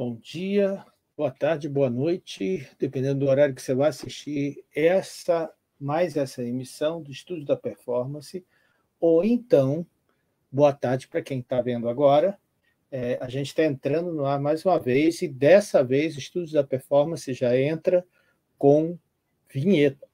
Bom dia, boa tarde, boa noite, dependendo do horário que você vai assistir essa mais essa emissão do Estúdio da Performance, ou então boa tarde para quem está vendo agora. É, a gente está entrando no ar mais uma vez e dessa vez o Estúdio da Performance já entra com vinheta.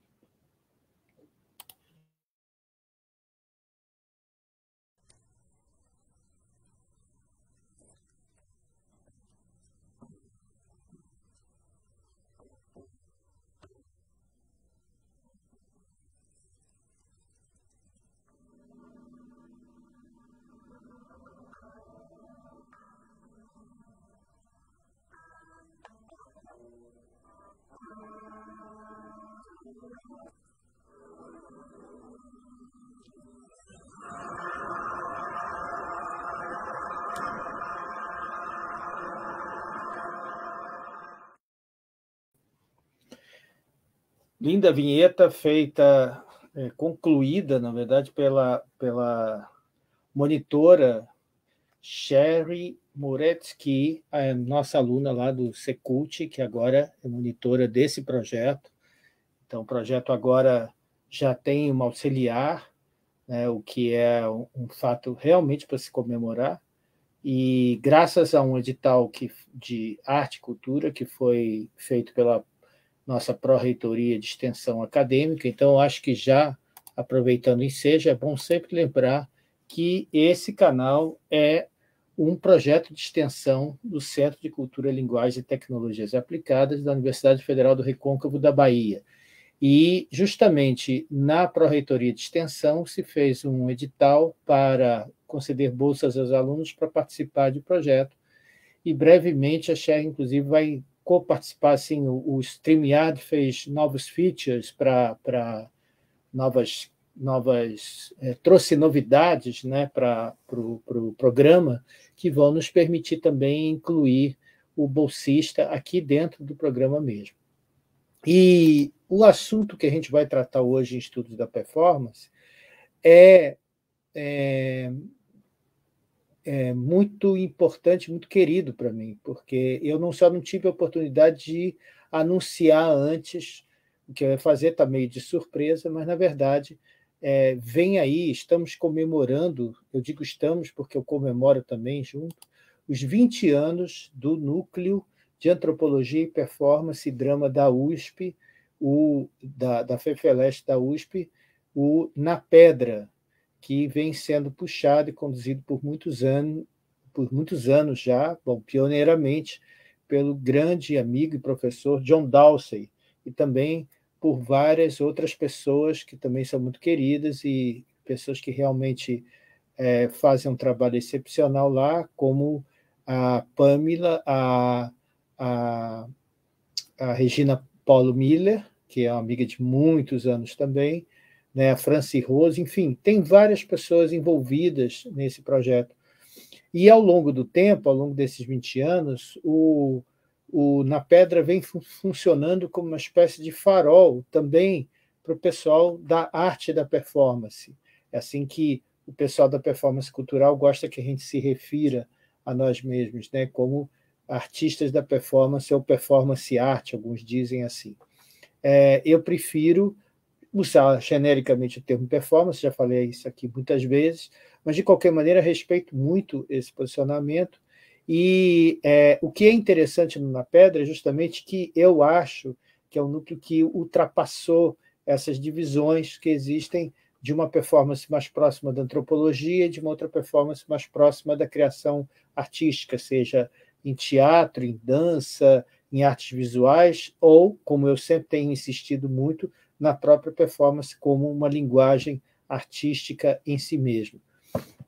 Linda vinheta feita, é, concluída, na verdade, pela, pela monitora Sherry Moretski, a nossa aluna lá do Secult, que agora é monitora desse projeto. Então, o projeto agora já tem uma auxiliar, né, o que é um, um fato realmente para se comemorar. E graças a um edital que, de arte e cultura que foi feito pela nossa pró-reitoria de extensão acadêmica. Então, acho que já aproveitando em seja, é bom sempre lembrar que esse canal é um projeto de extensão do Centro de Cultura, Linguagem e Tecnologias Aplicadas da Universidade Federal do Recôncavo da Bahia. E, justamente, na Pró-Reitoria de Extensão, se fez um edital para conceder bolsas aos alunos para participar de projeto, e brevemente a Cher, inclusive, vai co-participar, assim, o, o StreamYard fez novos features para novas, novas é, trouxe novidades né, para o pro, pro programa que vão nos permitir também incluir o bolsista aqui dentro do programa mesmo. E o assunto que a gente vai tratar hoje em estudos da performance é, é é, muito importante, muito querido para mim, porque eu não só não tive a oportunidade de anunciar antes o que eu ia fazer, está meio de surpresa, mas na verdade é, vem aí, estamos comemorando, eu digo estamos porque eu comemoro também junto, os 20 anos do Núcleo de Antropologia e Performance e Drama da USP, o, da, da FEFELEST da USP, o Na Pedra, que vem sendo puxado e conduzido por muitos anos, por muitos anos já, bom, pioneiramente, pelo grande amigo e professor John Dalsey e também por várias outras pessoas que também são muito queridas e pessoas que realmente é, fazem um trabalho excepcional lá, como a Pamela, a, a, a Regina Paulo Miller, que é uma amiga de muitos anos também, né, a Franci Rose, enfim, tem várias pessoas envolvidas nesse projeto. E ao longo do tempo, ao longo desses 20 anos, o, o Na Pedra vem fun funcionando como uma espécie de farol também para o pessoal da arte da performance. É assim que o pessoal da performance cultural gosta que a gente se refira a nós mesmos, né, como artistas da performance ou performance arte, alguns dizem assim. É, eu prefiro usar genericamente o termo performance, já falei isso aqui muitas vezes, mas de qualquer maneira respeito muito esse posicionamento. E é, o que é interessante no Na Pedra é justamente que eu acho que é um núcleo que ultrapassou essas divisões que existem de uma performance mais próxima da antropologia de uma outra performance mais próxima da criação artística, seja em teatro, em dança, em artes visuais, ou, como eu sempre tenho insistido muito, na própria performance como uma linguagem artística em si mesmo.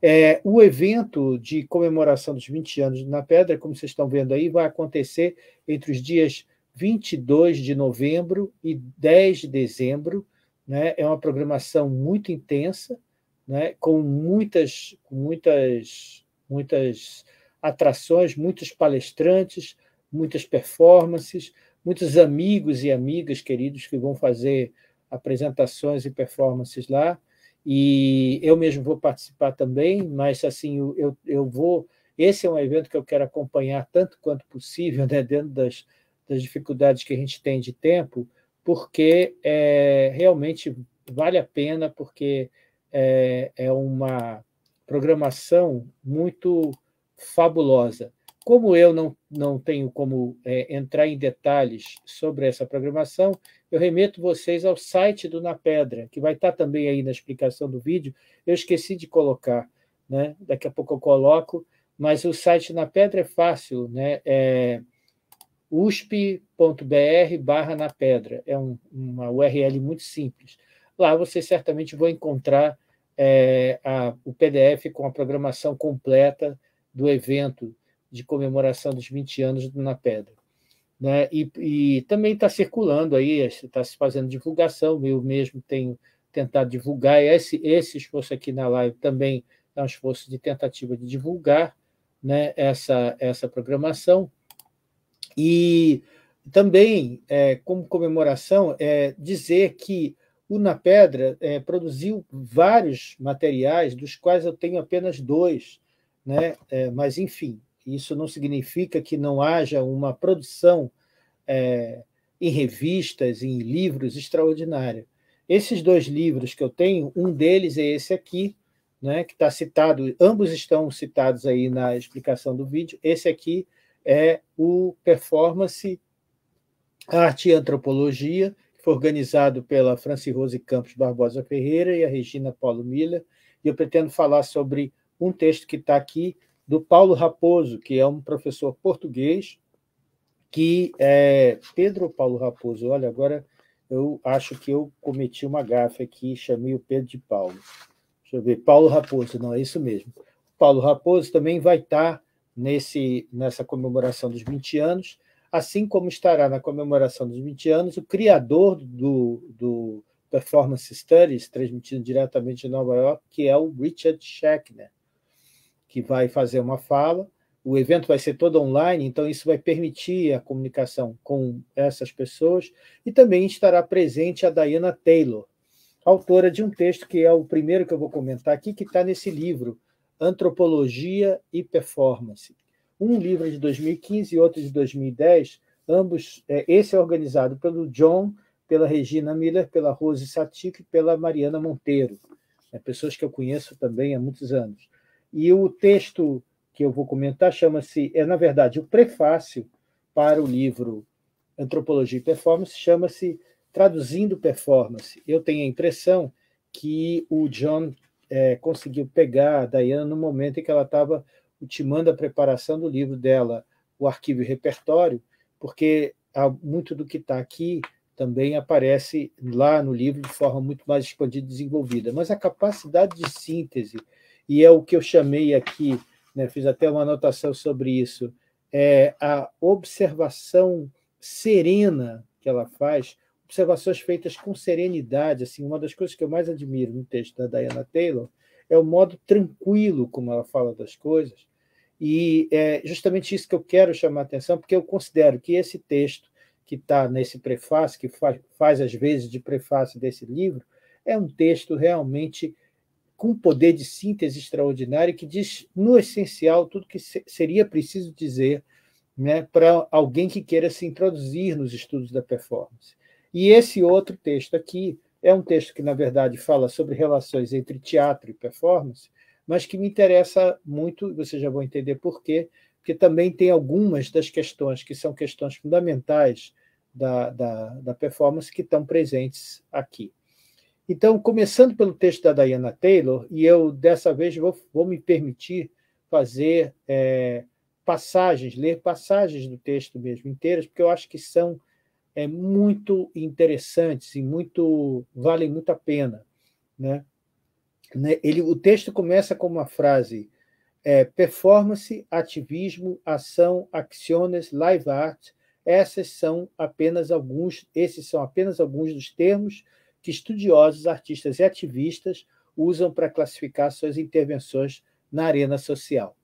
É, o evento de comemoração dos 20 anos na Pedra, como vocês estão vendo aí, vai acontecer entre os dias 22 de novembro e 10 de dezembro. Né? É uma programação muito intensa, né? com muitas, muitas, muitas atrações, muitos palestrantes, muitas performances muitos amigos e amigas queridos que vão fazer apresentações e performances lá. E eu mesmo vou participar também, mas assim, eu, eu vou. Esse é um evento que eu quero acompanhar tanto quanto possível, né, dentro das, das dificuldades que a gente tem de tempo, porque é, realmente vale a pena, porque é, é uma programação muito fabulosa. Como eu não não tenho como é, entrar em detalhes sobre essa programação, eu remeto vocês ao site do Na Pedra, que vai estar também aí na explicação do vídeo. Eu esqueci de colocar, né? daqui a pouco eu coloco, mas o site Na Pedra é fácil, né? É usp.br barra na pedra. É um, uma URL muito simples. Lá vocês certamente vão encontrar é, a, o PDF com a programação completa do evento de comemoração dos 20 anos na pedra. Né? E, e também está circulando aí, está se fazendo divulgação, eu mesmo tenho tentado divulgar, esse, esse esforço aqui na live também é um esforço de tentativa de divulgar né, essa, essa programação. E também, é, como comemoração, é dizer que o Na Pedra é, produziu vários materiais, dos quais eu tenho apenas dois, né? É, mas enfim, isso não significa que não haja uma produção é, em revistas, em livros extraordinária. Esses dois livros que eu tenho, um deles é esse aqui, né, que está citado, ambos estão citados aí na explicação do vídeo. Esse aqui é o Performance Arte e Antropologia, que foi organizado pela Franci Rose Campos Barbosa Ferreira e a Regina Paulo Miller. E eu pretendo falar sobre um texto que está aqui do Paulo Raposo, que é um professor português, que é Pedro Paulo Raposo. Olha, agora eu acho que eu cometi uma gafe aqui, chamei o Pedro de Paulo. Deixa eu ver, Paulo Raposo, não, é isso mesmo. Paulo Raposo também vai estar nesse, nessa comemoração dos 20 anos, assim como estará na comemoração dos 20 anos o criador do, do Performance Studies, transmitido diretamente em Nova York, que é o Richard Schechner que vai fazer uma fala. O evento vai ser todo online, então isso vai permitir a comunicação com essas pessoas. E também estará presente a Diana Taylor, autora de um texto que é o primeiro que eu vou comentar aqui, que está nesse livro, Antropologia e Performance. Um livro de 2015 e outro de 2010, ambos, é, esse é organizado pelo John, pela Regina Miller, pela Rose Satik e pela Mariana Monteiro, né, pessoas que eu conheço também há muitos anos. E o texto que eu vou comentar chama-se, é na verdade o prefácio para o livro Antropologia e Performance, chama-se Traduzindo Performance. Eu tenho a impressão que o John é, conseguiu pegar a Diana no momento em que ela estava ultimando a preparação do livro dela, o arquivo e repertório, porque há muito do que está aqui também aparece lá no livro de forma muito mais expandida e desenvolvida. Mas a capacidade de síntese e é o que eu chamei aqui, né, fiz até uma anotação sobre isso, é a observação serena que ela faz, observações feitas com serenidade. Assim, uma das coisas que eu mais admiro no texto da Diana Taylor é o modo tranquilo como ela fala das coisas. E é justamente isso que eu quero chamar a atenção, porque eu considero que esse texto que está nesse prefácio, que faz, faz às vezes de prefácio desse livro, é um texto realmente com um poder de síntese extraordinário que diz, no essencial, tudo que seria preciso dizer né, para alguém que queira se introduzir nos estudos da performance. E esse outro texto aqui é um texto que, na verdade, fala sobre relações entre teatro e performance, mas que me interessa muito, vocês já vão entender por quê, porque também tem algumas das questões que são questões fundamentais da, da, da performance que estão presentes aqui. Então, começando pelo texto da Diana Taylor, e eu dessa vez vou, vou me permitir fazer é, passagens, ler passagens do texto mesmo inteiras, porque eu acho que são é, muito interessantes e muito valem muito a pena, né? né ele, o texto começa com uma frase: é, performance, ativismo, ação, acciones, live art. Essas são apenas alguns, esses são apenas alguns dos termos que estudiosos, artistas e ativistas usam para classificar suas intervenções na arena social.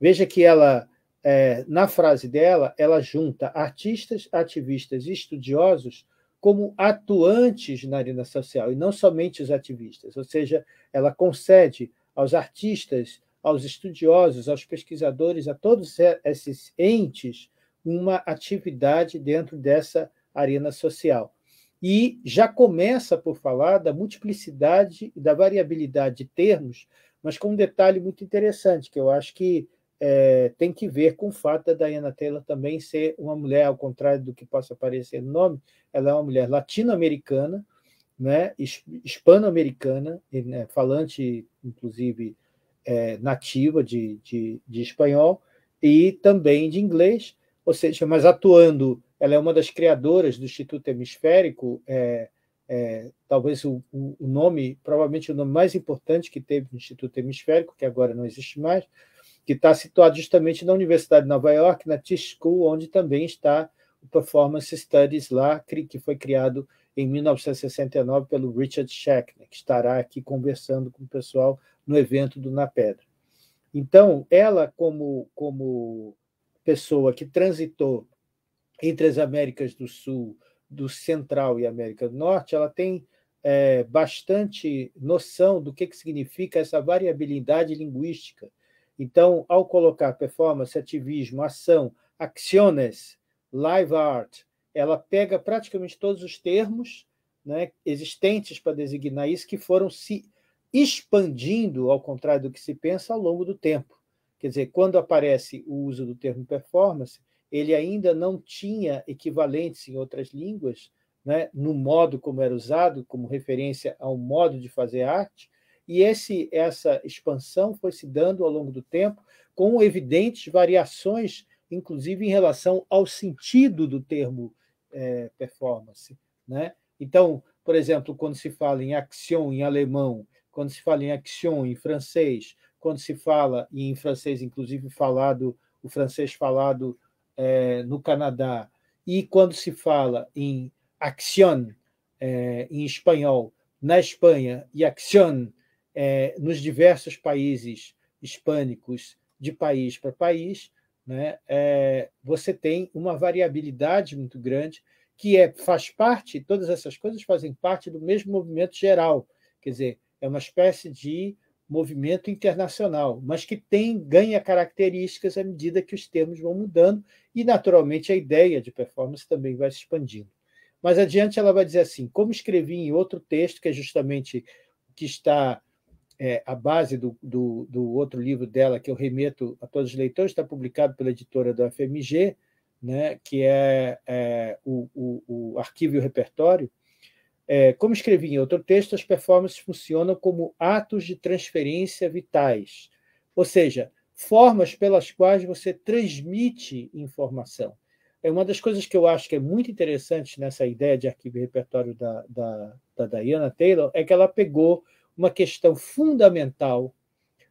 Veja que ela, é, na frase dela, ela junta artistas, ativistas e estudiosos como atuantes na arena social, e não somente os ativistas. Ou seja, ela concede aos artistas, aos estudiosos, aos pesquisadores, a todos esses entes, uma atividade dentro dessa arena social e já começa por falar da multiplicidade e da variabilidade de termos, mas com um detalhe muito interessante, que eu acho que é, tem que ver com o fato da Diana Taylor também ser uma mulher, ao contrário do que possa parecer no nome, ela é uma mulher latino-americana, né, hispano-americana, né, falante, inclusive, é, nativa de, de, de espanhol, e também de inglês, ou seja, mas atuando ela é uma das criadoras do Instituto Hemisférico, é, é, talvez o, o, nome, provavelmente o nome mais importante que teve no Instituto Hemisférico, que agora não existe mais, que está situado justamente na Universidade de Nova York, na Tisch School, onde também está o Performance Studies lá, que foi criado em 1969 pelo Richard Schechner, que estará aqui conversando com o pessoal no evento do Na Pedra. Então, ela, como, como pessoa que transitou entre as Américas do Sul, do Central e América do Norte, ela tem é, bastante noção do que, que significa essa variabilidade linguística. Então, ao colocar performance, ativismo, ação, acciones, live art, ela pega praticamente todos os termos né, existentes para designar isso que foram se expandindo, ao contrário do que se pensa, ao longo do tempo. Quer dizer, quando aparece o uso do termo performance, ele ainda não tinha equivalentes em outras línguas, né, no modo como era usado, como referência ao modo de fazer arte, e esse, essa expansão foi se dando ao longo do tempo, com evidentes variações, inclusive em relação ao sentido do termo é, performance. Né? Então, por exemplo, quando se fala em action em alemão, quando se fala em action em francês, quando se fala e em francês, inclusive falado o francês falado é, no Canadá, e quando se fala em acción é, eh, em espanhol na Espanha e acción eh, nos diversos países hispânicos de país para país, né, você tem uma variabilidade muito grande que é, faz parte, todas essas coisas fazem parte do mesmo movimento geral, quer dizer, é uma espécie de movimento internacional, mas que tem ganha características à medida que os termos vão mudando e naturalmente a ideia de performance também vai se expandindo. Mas adiante ela vai dizer assim, como escrevi em outro texto que é justamente o que está é, a base do, do, do, outro livro dela que eu remeto a todos os leitores está publicado pela editora do FMG, né, que é, é o, o, o arquivo e o repertório é, como escrevi em outro texto, as performances funcionam como atos de transferência vitais, ou seja, formas pelas quais você transmite informação. É uma das coisas que eu acho que é muito interessante nessa ideia de arquivo e repertório da, da, da Diana Taylor é que ela pegou uma questão fundamental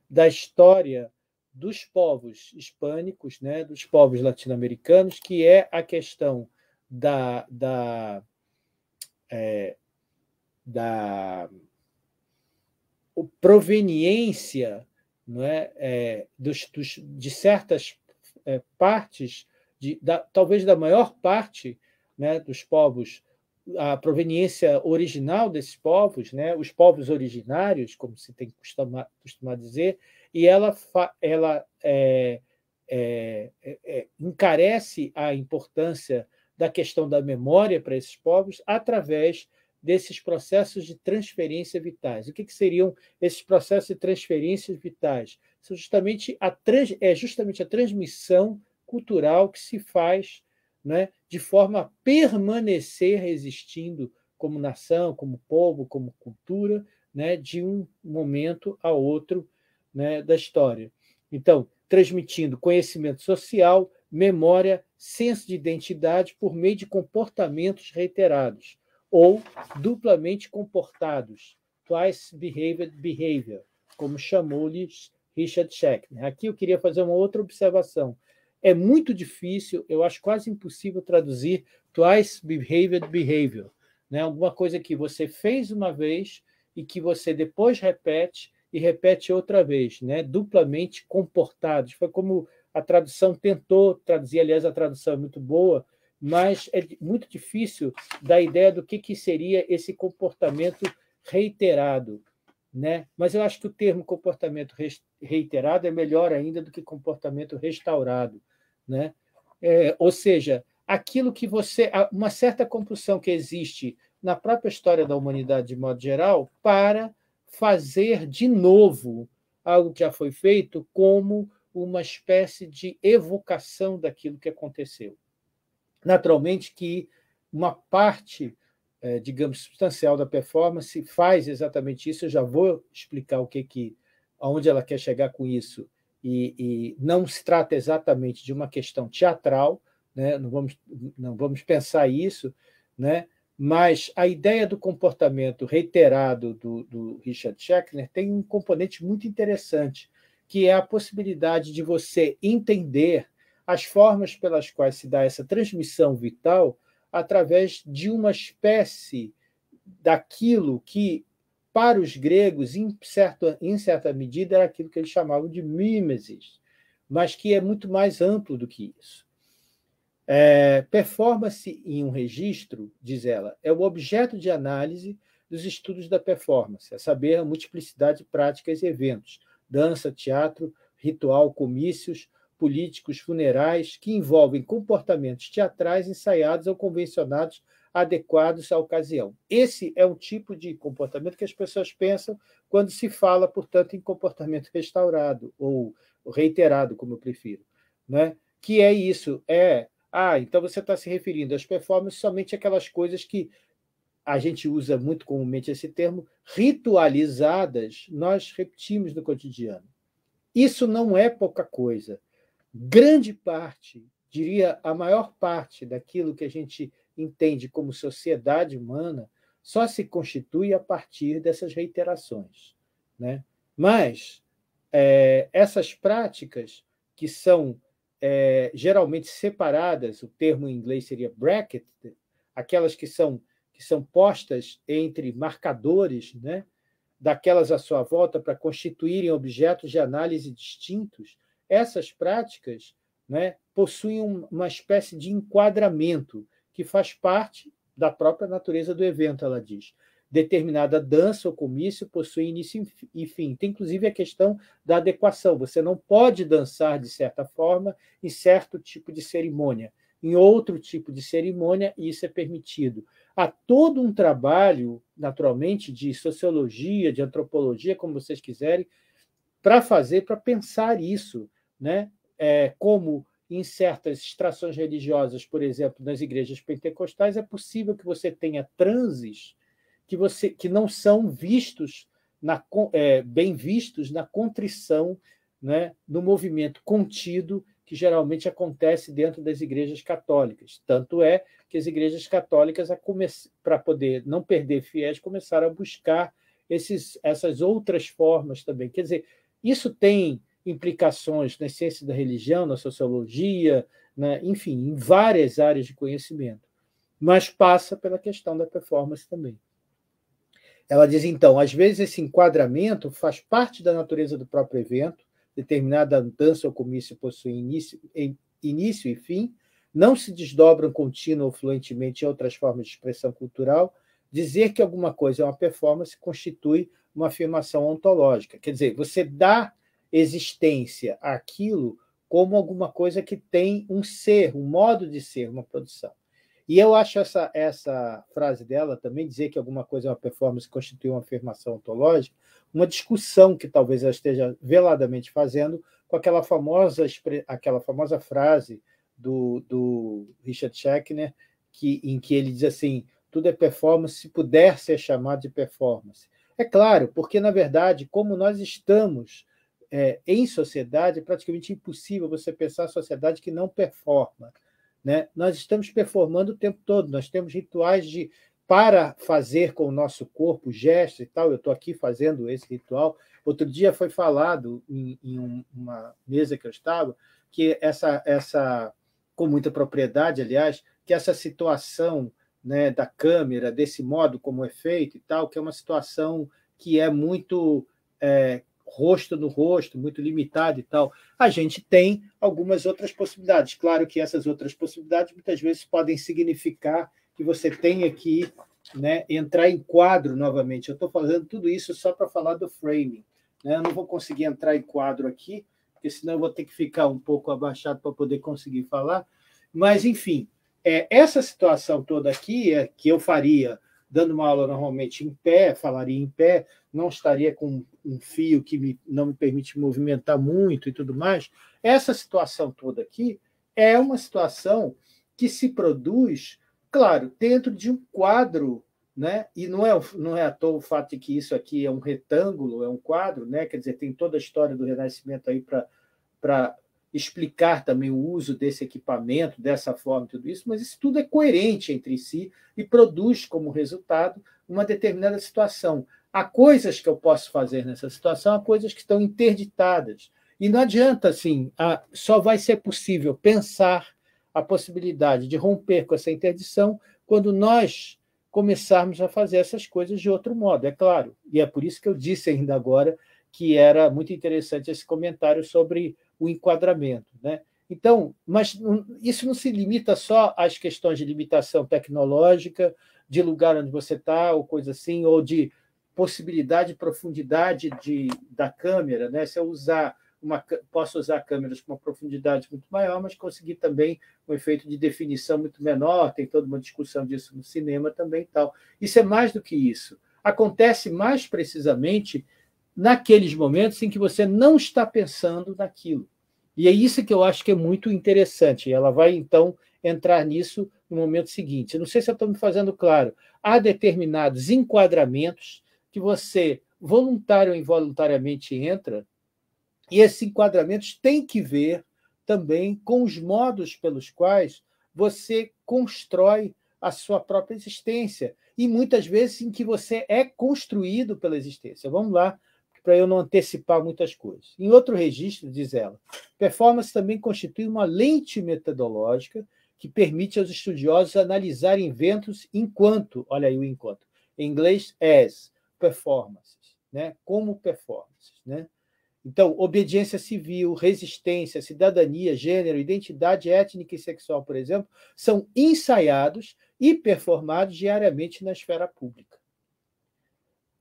da história dos povos hispânicos, né, dos povos latino-americanos, que é a questão da, da é, da proveniência não é, é dos, dos, de certas é, partes, de, da, talvez da maior parte né, dos povos, a proveniência original desses povos, né, os povos originários, como se tem costumado costuma dizer, e ela, ela é, é, é, é, encarece a importância da questão da memória para esses povos através desses processos de transferência vitais. O que, que seriam esses processos de transferências vitais? São justamente a trans, é justamente a transmissão cultural que se faz né, de forma a permanecer existindo como nação, como povo, como cultura, né, de um momento a outro né, da história. Então, transmitindo conhecimento social, memória, senso de identidade por meio de comportamentos reiterados, ou duplamente comportados, twice behaved behavior, como chamou-lhes Richard Schechner. Aqui eu queria fazer uma outra observação. É muito difícil, eu acho quase impossível traduzir twice behaved behavior, né? Alguma coisa que você fez uma vez e que você depois repete e repete outra vez, né? Duplamente comportados. Foi como a tradução tentou traduzir, aliás, a tradução é muito boa, mas é muito difícil dar ideia do que, que seria esse comportamento reiterado. Né? Mas eu acho que o termo comportamento reiterado é melhor ainda do que comportamento restaurado. Né? É, ou seja, aquilo que você. uma certa compulsão que existe na própria história da humanidade, de modo geral, para fazer de novo algo que já foi feito como uma espécie de evocação daquilo que aconteceu. Naturalmente que uma parte, é, digamos, substancial da performance faz exatamente isso. Eu já vou explicar o que que, aonde ela quer chegar com isso. E, e não se trata exatamente de uma questão teatral, né? não, vamos, não vamos pensar isso, né? mas a ideia do comportamento reiterado do, do Richard Schechner tem um componente muito interessante, que é a possibilidade de você entender as formas pelas quais se dá essa transmissão vital através de uma espécie daquilo que, para os gregos, em certa, em certa medida, era aquilo que eles chamavam de mimesis, mas que é muito mais amplo do que isso. É, performance em um registro, diz ela, é o objeto de análise dos estudos da performance, a saber, a multiplicidade de práticas e eventos, dança, teatro, ritual, comícios, políticos, funerais, que envolvem comportamentos teatrais ensaiados ou convencionados adequados à ocasião. Esse é um tipo de comportamento que as pessoas pensam quando se fala, portanto, em comportamento restaurado ou reiterado, como eu prefiro, né? Que é isso, é ah, então você está se referindo às performances somente aquelas coisas que a gente usa muito comumente esse termo, ritualizadas, nós repetimos no cotidiano. Isso não é pouca coisa grande parte, diria a maior parte daquilo que a gente entende como sociedade humana, só se constitui a partir dessas reiterações. Né? Mas é, essas práticas, que são é, geralmente separadas, o termo em inglês seria bracket, aquelas que são, que são postas entre marcadores, né? daquelas à sua volta para constituírem objetos de análise distintos, essas práticas né, possuem uma espécie de enquadramento que faz parte da própria natureza do evento, ela diz. Determinada dança ou comício possui início e fim. Tem inclusive a questão da adequação. Você não pode dançar de certa forma em certo tipo de cerimônia. Em outro tipo de cerimônia, isso é permitido. Há todo um trabalho, naturalmente, de sociologia, de antropologia, como vocês quiserem, para fazer, para pensar isso né? É, como em certas extrações religiosas, por exemplo, nas igrejas pentecostais, é possível que você tenha transes que, você, que não são vistos na, é, bem vistos na contrição, né, no movimento contido que geralmente acontece dentro das igrejas católicas. Tanto é que as igrejas católicas, para poder não perder fiéis, começaram a buscar esses, essas outras formas também. Quer dizer, isso tem implicações na ciência da religião, na sociologia, na, enfim, em várias áreas de conhecimento, mas passa pela questão da performance também. Ela diz então, às vezes esse enquadramento faz parte da natureza do próprio evento, determinada dança ou comício possui início, início e fim, não se desdobram contínua ou fluentemente em outras formas de expressão cultural. Dizer que alguma coisa é uma performance constitui uma afirmação ontológica. Quer dizer, você dá existência aquilo como alguma coisa que tem um ser, um modo de ser, uma produção. E eu acho essa, essa frase dela também, dizer que alguma coisa é uma performance constitui uma afirmação ontológica, uma discussão que talvez ela esteja veladamente fazendo com aquela famosa, aquela famosa frase do, do Richard Schechner, que, em que ele diz assim: tudo é performance se puder ser chamado de performance. É claro, porque, na verdade, como nós estamos é, em sociedade, é praticamente impossível você pensar a sociedade que não performa. Né? Nós estamos performando o tempo todo, nós temos rituais de para fazer com o nosso corpo gestos e tal. Eu estou aqui fazendo esse ritual. Outro dia foi falado em, em uma mesa que eu estava que essa, essa, com muita propriedade, aliás, que essa situação né, da câmera, desse modo como é feito e tal, que é uma situação que é muito é, rosto no rosto, muito limitado e tal. A gente tem algumas outras possibilidades. Claro que essas outras possibilidades muitas vezes podem significar que você tenha que né, entrar em quadro novamente. Eu estou fazendo tudo isso só para falar do framing. Né? Eu não vou conseguir entrar em quadro aqui, porque senão eu vou ter que ficar um pouco abaixado para poder conseguir falar. Mas, enfim, é, essa situação toda aqui é que eu faria dando uma aula normalmente em pé, falaria em pé, não estaria com um fio que me, não me permite movimentar muito e tudo mais. Essa situação toda aqui é uma situação que se produz, claro, dentro de um quadro, né? E não é, não é à toa o fato de que isso aqui é um retângulo, é um quadro, né? Quer dizer, tem toda a história do Renascimento aí para explicar também o uso desse equipamento, dessa forma, tudo isso, mas isso tudo é coerente entre si e produz como resultado uma determinada situação. Há coisas que eu posso fazer nessa situação, há coisas que estão interditadas. E não adianta, assim, a, só vai ser possível pensar a possibilidade de romper com essa interdição quando nós começarmos a fazer essas coisas de outro modo, é claro. E é por isso que eu disse ainda agora que era muito interessante esse comentário sobre o enquadramento. Né? Então, mas isso não se limita só às questões de limitação tecnológica, de lugar onde você está, ou coisa assim, ou de possibilidade de profundidade de, da câmera. Né? Se eu usar uma, posso usar câmeras com uma profundidade muito maior, mas conseguir também um efeito de definição muito menor. Tem toda uma discussão disso no cinema também. tal. Isso é mais do que isso. Acontece mais precisamente naqueles momentos em que você não está pensando naquilo. E é isso que eu acho que é muito interessante. Ela vai, então, entrar nisso no momento seguinte. não sei se eu estou me fazendo claro. Há determinados enquadramentos que você, voluntário ou involuntariamente, entra, e esses enquadramentos têm que ver também com os modos pelos quais você constrói a sua própria existência, e muitas vezes em que você é construído pela existência. Vamos lá para eu não antecipar muitas coisas. Em outro registro, diz ela, performance também constitui uma lente metodológica que permite aos estudiosos analisar inventos enquanto, olha aí o enquanto, em inglês, as performances, né? como performances. Né? Então, obediência civil, resistência, cidadania, gênero, identidade étnica e sexual, por exemplo, são ensaiados e performados diariamente na esfera pública.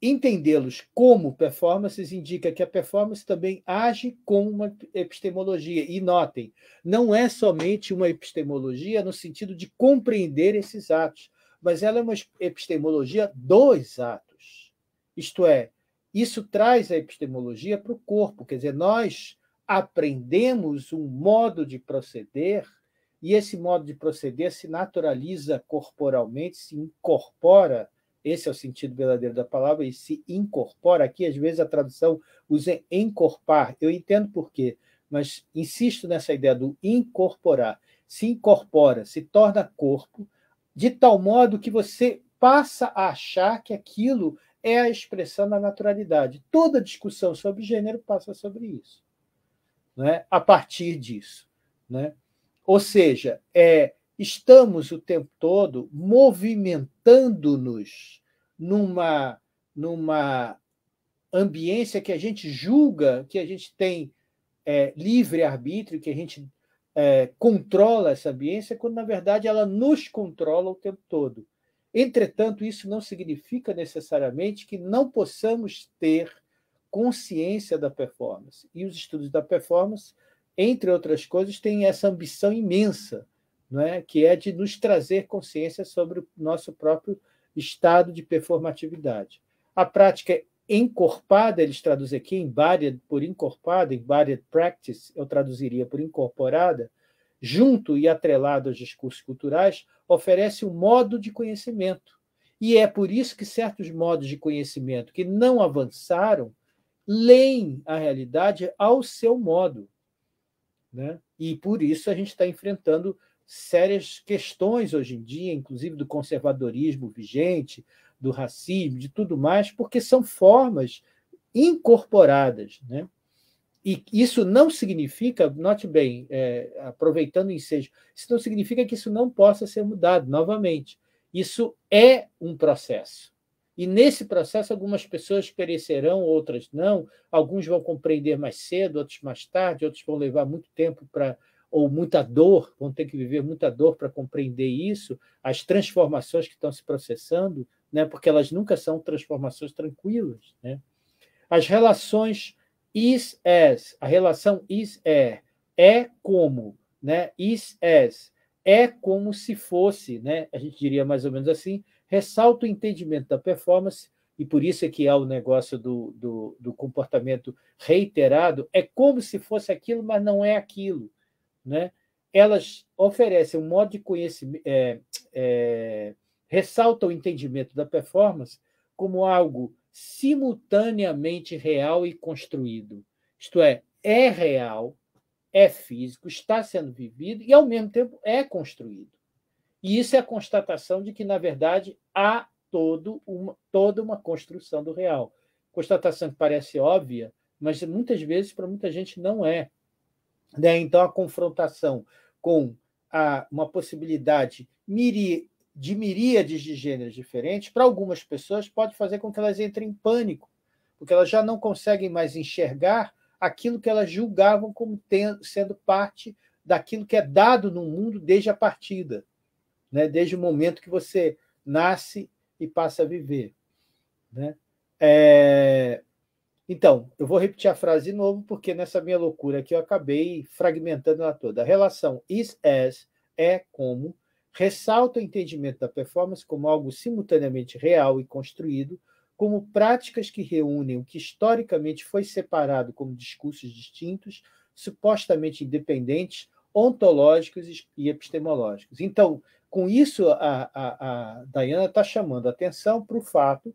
Entendê-los como performances indica que a performance também age com uma epistemologia. E notem, não é somente uma epistemologia no sentido de compreender esses atos, mas ela é uma epistemologia dos atos. Isto é, isso traz a epistemologia para o corpo, quer dizer, nós aprendemos um modo de proceder e esse modo de proceder se naturaliza corporalmente, se incorpora esse é o sentido verdadeiro da palavra, e se incorpora aqui, às vezes a tradução usa encorpar. Eu entendo por quê, mas insisto nessa ideia do incorporar. Se incorpora, se torna corpo, de tal modo que você passa a achar que aquilo é a expressão da naturalidade. Toda discussão sobre gênero passa sobre isso, né? a partir disso. Né? Ou seja, é, estamos o tempo todo movimentando-nos numa, numa ambiência que a gente julga que a gente tem é, livre-arbítrio, que a gente é, controla essa ambiência, quando, na verdade, ela nos controla o tempo todo. Entretanto, isso não significa necessariamente que não possamos ter consciência da performance. E os estudos da performance, entre outras coisas, têm essa ambição imensa não é? que é de nos trazer consciência sobre o nosso próprio estado de performatividade. A prática é encorpada, eles traduzem aqui, embodied por encorpada, embodied practice, eu traduziria por incorporada, junto e atrelado aos discursos culturais, oferece um modo de conhecimento. E é por isso que certos modos de conhecimento que não avançaram leem a realidade ao seu modo. Né? E por isso a gente está enfrentando sérias questões hoje em dia, inclusive do conservadorismo vigente, do racismo, de tudo mais, porque são formas incorporadas. Né? E isso não significa, note bem, é, aproveitando o ensejo, isso não significa que isso não possa ser mudado novamente. Isso é um processo. E nesse processo, algumas pessoas perecerão, outras não, alguns vão compreender mais cedo, outros mais tarde, outros vão levar muito tempo para ou muita dor, vão ter que viver muita dor para compreender isso, as transformações que estão se processando, né? porque elas nunca são transformações tranquilas. Né? As relações is as, a relação is é, é como, né? is as, é como se fosse, né? a gente diria mais ou menos assim, ressalta o entendimento da performance, e por isso é que há o negócio do, do, do comportamento reiterado, é como se fosse aquilo, mas não é aquilo né? elas oferecem um modo de conhecimento, é, é, ressaltam o entendimento da performance como algo simultaneamente real e construído. Isto é, é real, é físico, está sendo vivido e, ao mesmo tempo, é construído. E isso é a constatação de que, na verdade, há todo uma, toda uma construção do real. Constatação que parece óbvia, mas muitas vezes para muita gente não é. Né? Então, a confrontação com a, uma possibilidade miri, de miríades de gêneros diferentes, para algumas pessoas, pode fazer com que elas entrem em pânico, porque elas já não conseguem mais enxergar aquilo que elas julgavam como tendo, sendo parte daquilo que é dado no mundo desde a partida, né? desde o momento que você nasce e passa a viver. Né? É... Então, eu vou repetir a frase de novo, porque nessa minha loucura aqui eu acabei fragmentando ela toda. A relação is as é como ressalta o entendimento da performance como algo simultaneamente real e construído, como práticas que reúnem o que historicamente foi separado como discursos distintos, supostamente independentes, ontológicos e epistemológicos. Então, com isso, a, a, a Diana está chamando a atenção para o fato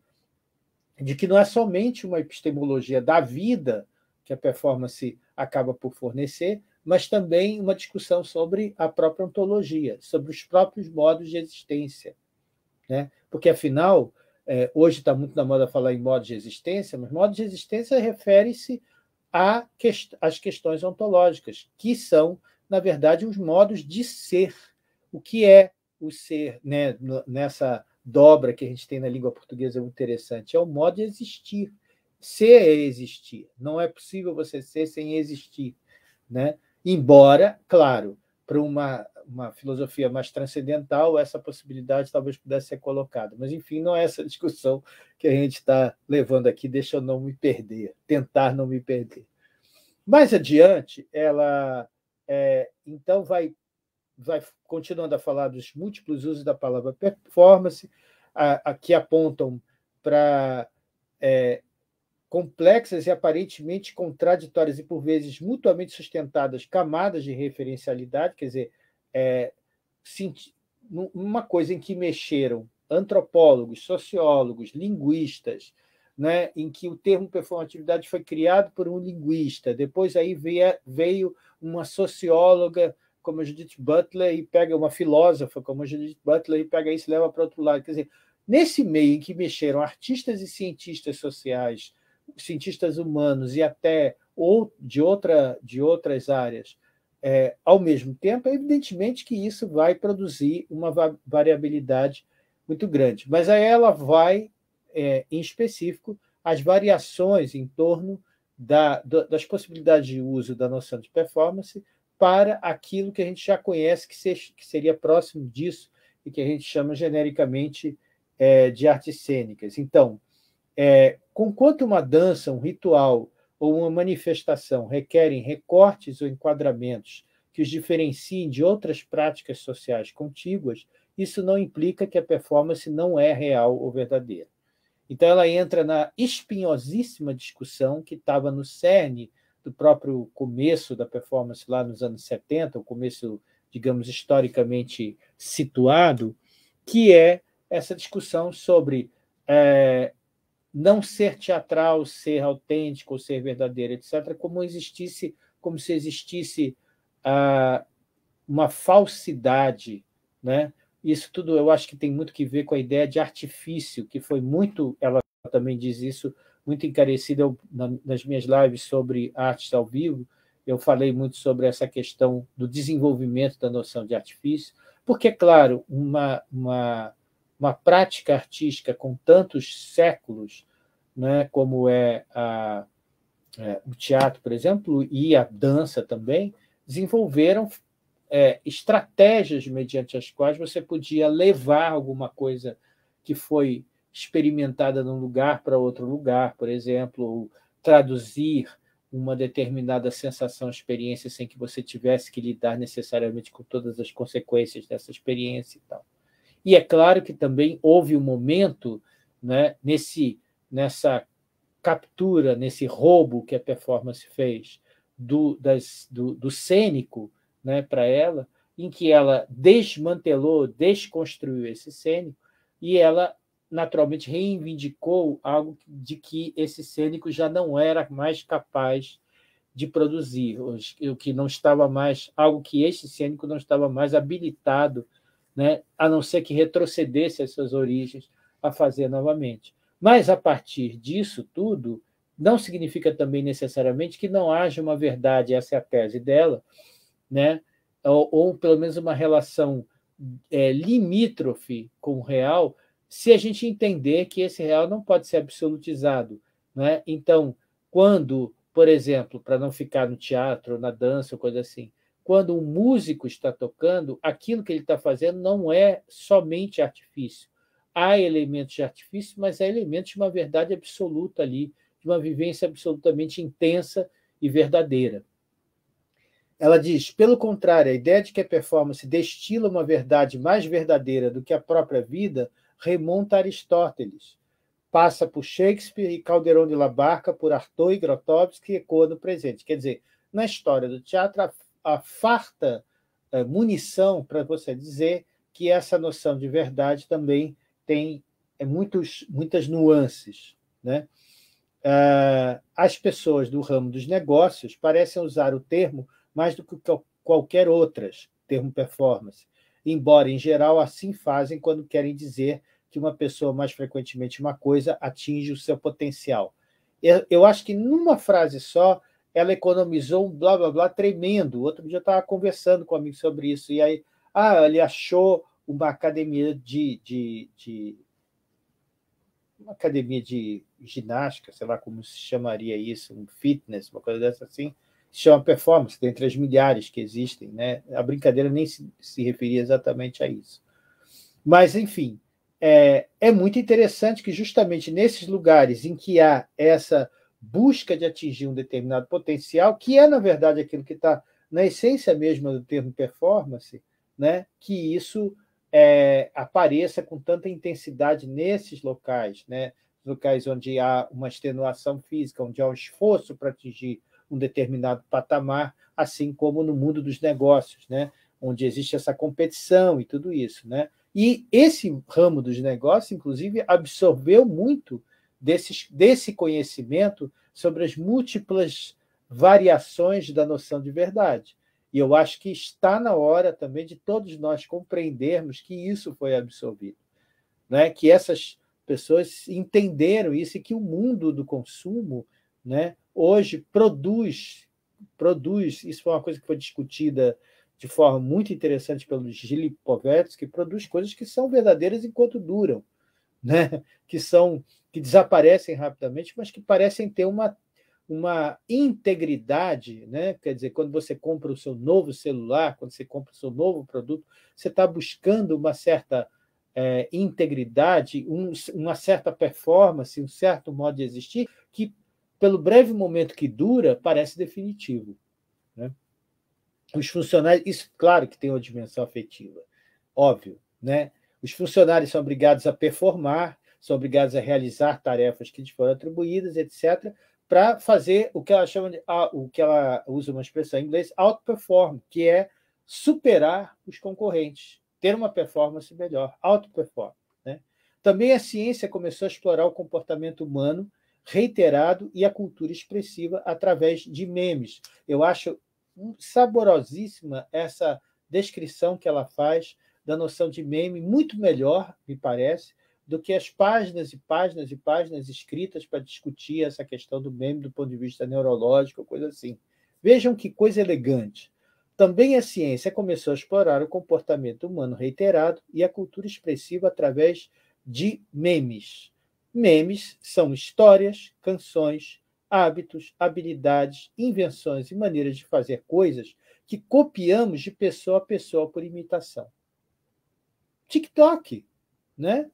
de que não é somente uma epistemologia da vida que a performance acaba por fornecer, mas também uma discussão sobre a própria ontologia, sobre os próprios modos de existência. Né? Porque, afinal, é, hoje está muito na moda falar em modos de existência, mas modos de existência refere-se às questões ontológicas, que são, na verdade, os modos de ser. O que é o ser né, nessa dobra que a gente tem na língua portuguesa é muito interessante, é o modo de existir. Ser é existir. Não é possível você ser sem existir. Né? Embora, claro, para uma, uma filosofia mais transcendental, essa possibilidade talvez pudesse ser colocada. Mas, enfim, não é essa discussão que a gente está levando aqui. Deixa eu não me perder, tentar não me perder. Mais adiante, ela é, então vai vai continuando a falar dos múltiplos usos da palavra performance, a, a que apontam para é, complexas e aparentemente contraditórias e por vezes mutuamente sustentadas camadas de referencialidade, quer dizer, é, uma coisa em que mexeram antropólogos, sociólogos, linguistas, né, em que o termo performatividade foi criado por um linguista, depois aí veio, veio uma socióloga como a Judith Butler e pega uma filósofa como a Judith Butler e pega isso e leva para outro lado. Quer dizer, nesse meio em que mexeram artistas e cientistas sociais, cientistas humanos e até ou de, outra, de outras áreas, é, ao mesmo tempo, é evidentemente que isso vai produzir uma variabilidade muito grande. Mas aí ela vai, é, em específico, as variações em torno da, das possibilidades de uso da noção de performance para aquilo que a gente já conhece, que, se, que seria próximo disso e que a gente chama genericamente é, de artes cênicas. Então, é, uma dança, um ritual ou uma manifestação requerem recortes ou enquadramentos que os diferenciem de outras práticas sociais contíguas, isso não implica que a performance não é real ou verdadeira. Então, ela entra na espinhosíssima discussão que estava no cerne do próprio começo da performance lá nos anos 70, o começo, digamos, historicamente situado, que é essa discussão sobre é, não ser teatral, ser autêntico, ser verdadeiro, etc., como existisse, como se existisse ah, uma falsidade, né? Isso tudo eu acho que tem muito que ver com a ideia de artifício, que foi muito, ela também diz isso muito encarecida eu, na, nas minhas lives sobre artes ao vivo, eu falei muito sobre essa questão do desenvolvimento da noção de artifício, porque, é claro, uma, uma, uma prática artística com tantos séculos, né, como é, a, é, o teatro, por exemplo, e a dança também, desenvolveram é, estratégias mediante as quais você podia levar alguma coisa que foi experimentada de um lugar para outro lugar, por exemplo, ou traduzir uma determinada sensação, experiência, sem que você tivesse que lidar necessariamente com todas as consequências dessa experiência e tal. E é claro que também houve um momento né, nesse, nessa captura, nesse roubo que a performance fez do, das, do, do cênico né, para ela, em que ela desmantelou, desconstruiu esse cênico e ela naturalmente reivindicou algo de que esse cênico já não era mais capaz de produzir, o que não estava mais, algo que este cênico não estava mais habilitado, né, a não ser que retrocedesse às suas origens a fazer novamente. Mas a partir disso tudo, não significa também necessariamente que não haja uma verdade, essa é a tese dela, né, ou, ou pelo menos uma relação é, limítrofe com o real, se a gente entender que esse real não pode ser absolutizado. Né? Então, quando, por exemplo, para não ficar no teatro, na dança, coisa assim, quando um músico está tocando, aquilo que ele está fazendo não é somente artifício. Há elementos de artifício, mas há elementos de uma verdade absoluta ali, de uma vivência absolutamente intensa e verdadeira. Ela diz: pelo contrário, a ideia de que a performance destila uma verdade mais verdadeira do que a própria vida remonta a Aristóteles, passa por Shakespeare e Calderón de Labarca, por Arthur e Grotowski que ecoa no presente. Quer dizer, na história do teatro, a, farta eh, munição para você dizer que essa noção de verdade também tem é muitos, muitas nuances. Né? Ah, as pessoas do ramo dos negócios parecem usar o termo mais do que qualquer outras, termo performance, embora em geral assim fazem quando querem dizer que uma pessoa, mais frequentemente uma coisa, atinge o seu potencial. Eu, eu acho que numa frase só ela economizou um blá blá blá tremendo. Outro dia eu estava conversando com um amigo sobre isso, e aí ah, ele achou uma academia de, de, de uma academia de ginástica, sei lá como se chamaria isso, um fitness, uma coisa dessa assim, se chama performance, dentre as milhares que existem. Né? A brincadeira nem se, se referia exatamente a isso. Mas, enfim, é, é muito interessante que, justamente nesses lugares em que há essa busca de atingir um determinado potencial, que é, na verdade, aquilo que está na essência mesmo do termo performance, né? que isso é, apareça com tanta intensidade nesses locais, né? locais onde há uma extenuação física, onde há um esforço para atingir um determinado patamar, assim como no mundo dos negócios, né? onde existe essa competição e tudo isso. Né? E esse ramo dos negócios, inclusive, absorveu muito desses, desse conhecimento sobre as múltiplas variações da noção de verdade. E eu acho que está na hora também de todos nós compreendermos que isso foi absorvido, né? que essas pessoas entenderam isso e que o mundo do consumo né, hoje produz, produz, isso foi uma coisa que foi discutida de forma muito interessante pelo Gili Povetsky, que produz coisas que são verdadeiras enquanto duram, né? que são que desaparecem rapidamente, mas que parecem ter uma, uma integridade, né? quer dizer, quando você compra o seu novo celular, quando você compra o seu novo produto, você está buscando uma certa é, integridade, um, uma certa performance, um certo modo de existir que pelo breve momento que dura, parece definitivo. Né? Os funcionários, isso claro que tem uma dimensão afetiva, óbvio, né? Os funcionários são obrigados a performar, são obrigados a realizar tarefas que lhes foram atribuídas, etc., para fazer o que ela chama de, o que ela usa uma expressão em inglês, outperform, que é superar os concorrentes, ter uma performance melhor, outperform. Né? Também a ciência começou a explorar o comportamento humano reiterado e a cultura expressiva através de memes. Eu acho saborosíssima essa descrição que ela faz da noção de meme, muito melhor, me parece, do que as páginas e páginas e páginas escritas para discutir essa questão do meme do ponto de vista neurológico, coisa assim. Vejam que coisa elegante. Também a ciência começou a explorar o comportamento humano reiterado e a cultura expressiva através de memes. Memes são histórias, canções, hábitos, habilidades, invenções e maneiras de fazer coisas que copiamos de pessoa a pessoa por imitação. TikTok, né?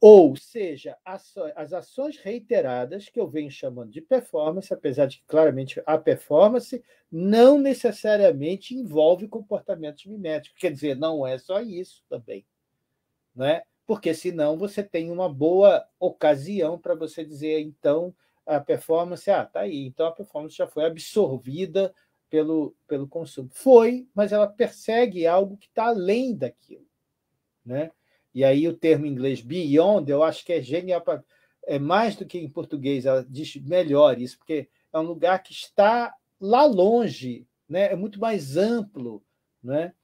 Ou seja, as ações reiteradas, que eu venho chamando de performance, apesar de que claramente a performance não necessariamente envolve comportamentos miméticos, quer dizer, não é só isso também. Né? porque senão você tem uma boa ocasião para você dizer, então, a performance, ah, tá aí, então a performance já foi absorvida pelo, pelo consumo. Foi, mas ela persegue algo que está além daquilo. Né? E aí o termo em inglês beyond, eu acho que é genial, pra, é mais do que em português, ela diz melhor isso, porque é um lugar que está lá longe, né? é muito mais amplo né?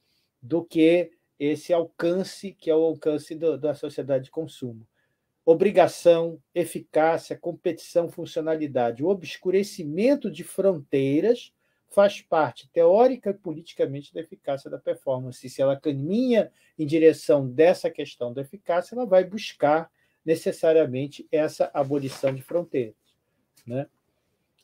do que esse alcance que é o alcance do, da sociedade de consumo. Obrigação, eficácia, competição, funcionalidade. O obscurecimento de fronteiras faz parte, teórica e politicamente, da eficácia da performance. E se ela caminha em direção dessa questão da eficácia, ela vai buscar necessariamente essa abolição de fronteiras. Né?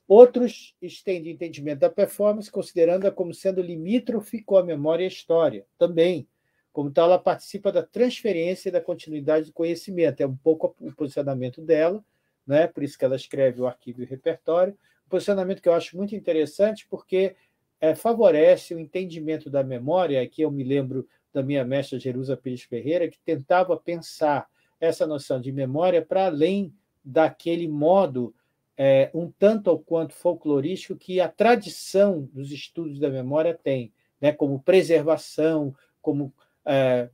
Outros estendem o entendimento da performance, considerando-a como sendo limítrofe com a memória e a história, também, como tal, ela participa da transferência e da continuidade do conhecimento. É um pouco o posicionamento dela, né? por isso que ela escreve o arquivo e o repertório. Um posicionamento que eu acho muito interessante, porque é, favorece o entendimento da memória. Aqui eu me lembro da minha mestra Jerusa Pires Ferreira, que tentava pensar essa noção de memória para além daquele modo é, um tanto ou quanto folclorístico que a tradição dos estudos da memória tem, né, como preservação, como é,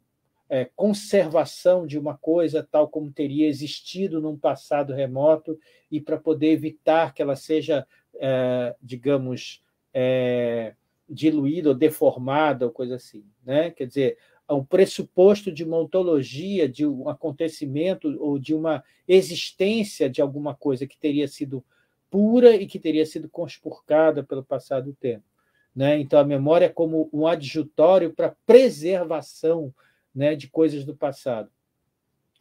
é, conservação de uma coisa tal como teria existido num passado remoto e para poder evitar que ela seja, é, digamos, é, diluída ou deformada ou coisa assim, né? Quer dizer, é um pressuposto de uma ontologia, de um acontecimento ou de uma existência de alguma coisa que teria sido pura e que teria sido conspurcada pelo passado tempo. Né? Então, a memória é como um adjutório para preservação né, de coisas do passado.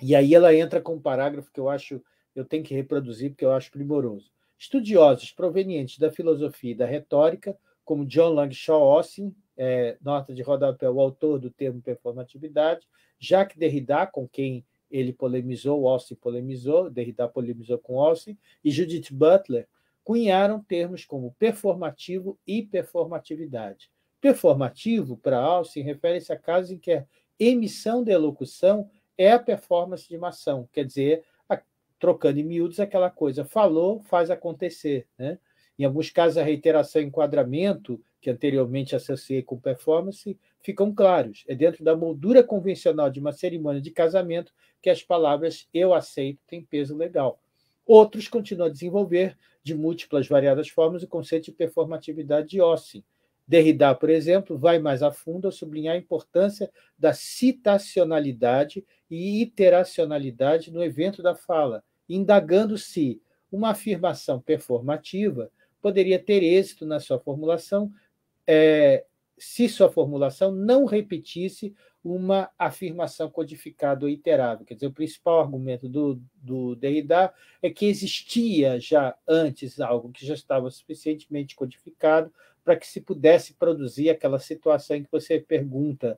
E aí ela entra com um parágrafo que eu acho, eu tenho que reproduzir, porque eu acho primoroso. Estudiosos provenientes da filosofia e da retórica, como John Langshaw Austin, é, nota de rodapé, o autor do termo performatividade, Jacques Derrida, com quem ele polemizou, Austin polemizou, Derrida polemizou com Austin, e Judith Butler, cunharam termos como performativo e performatividade. Performativo, para Alcin, refere-se a casos em que a emissão da elocução é a performance de uma ação, quer dizer, a, trocando em miúdos aquela coisa, falou, faz acontecer. Né? Em alguns casos, a reiteração e enquadramento, que anteriormente associei com performance, ficam claros. É dentro da moldura convencional de uma cerimônia de casamento que as palavras eu aceito têm peso legal. Outros continuam a desenvolver, de múltiplas variadas formas, o conceito de performatividade de Ossin. Derrida, por exemplo, vai mais a fundo ao sublinhar a importância da citacionalidade e iteracionalidade no evento da fala, indagando se uma afirmação performativa poderia ter êxito na sua formulação é, se sua formulação não repetisse uma afirmação codificada ou iterável. Quer dizer, o principal argumento do, do Derrida é que existia já antes algo que já estava suficientemente codificado para que se pudesse produzir aquela situação em que você pergunta,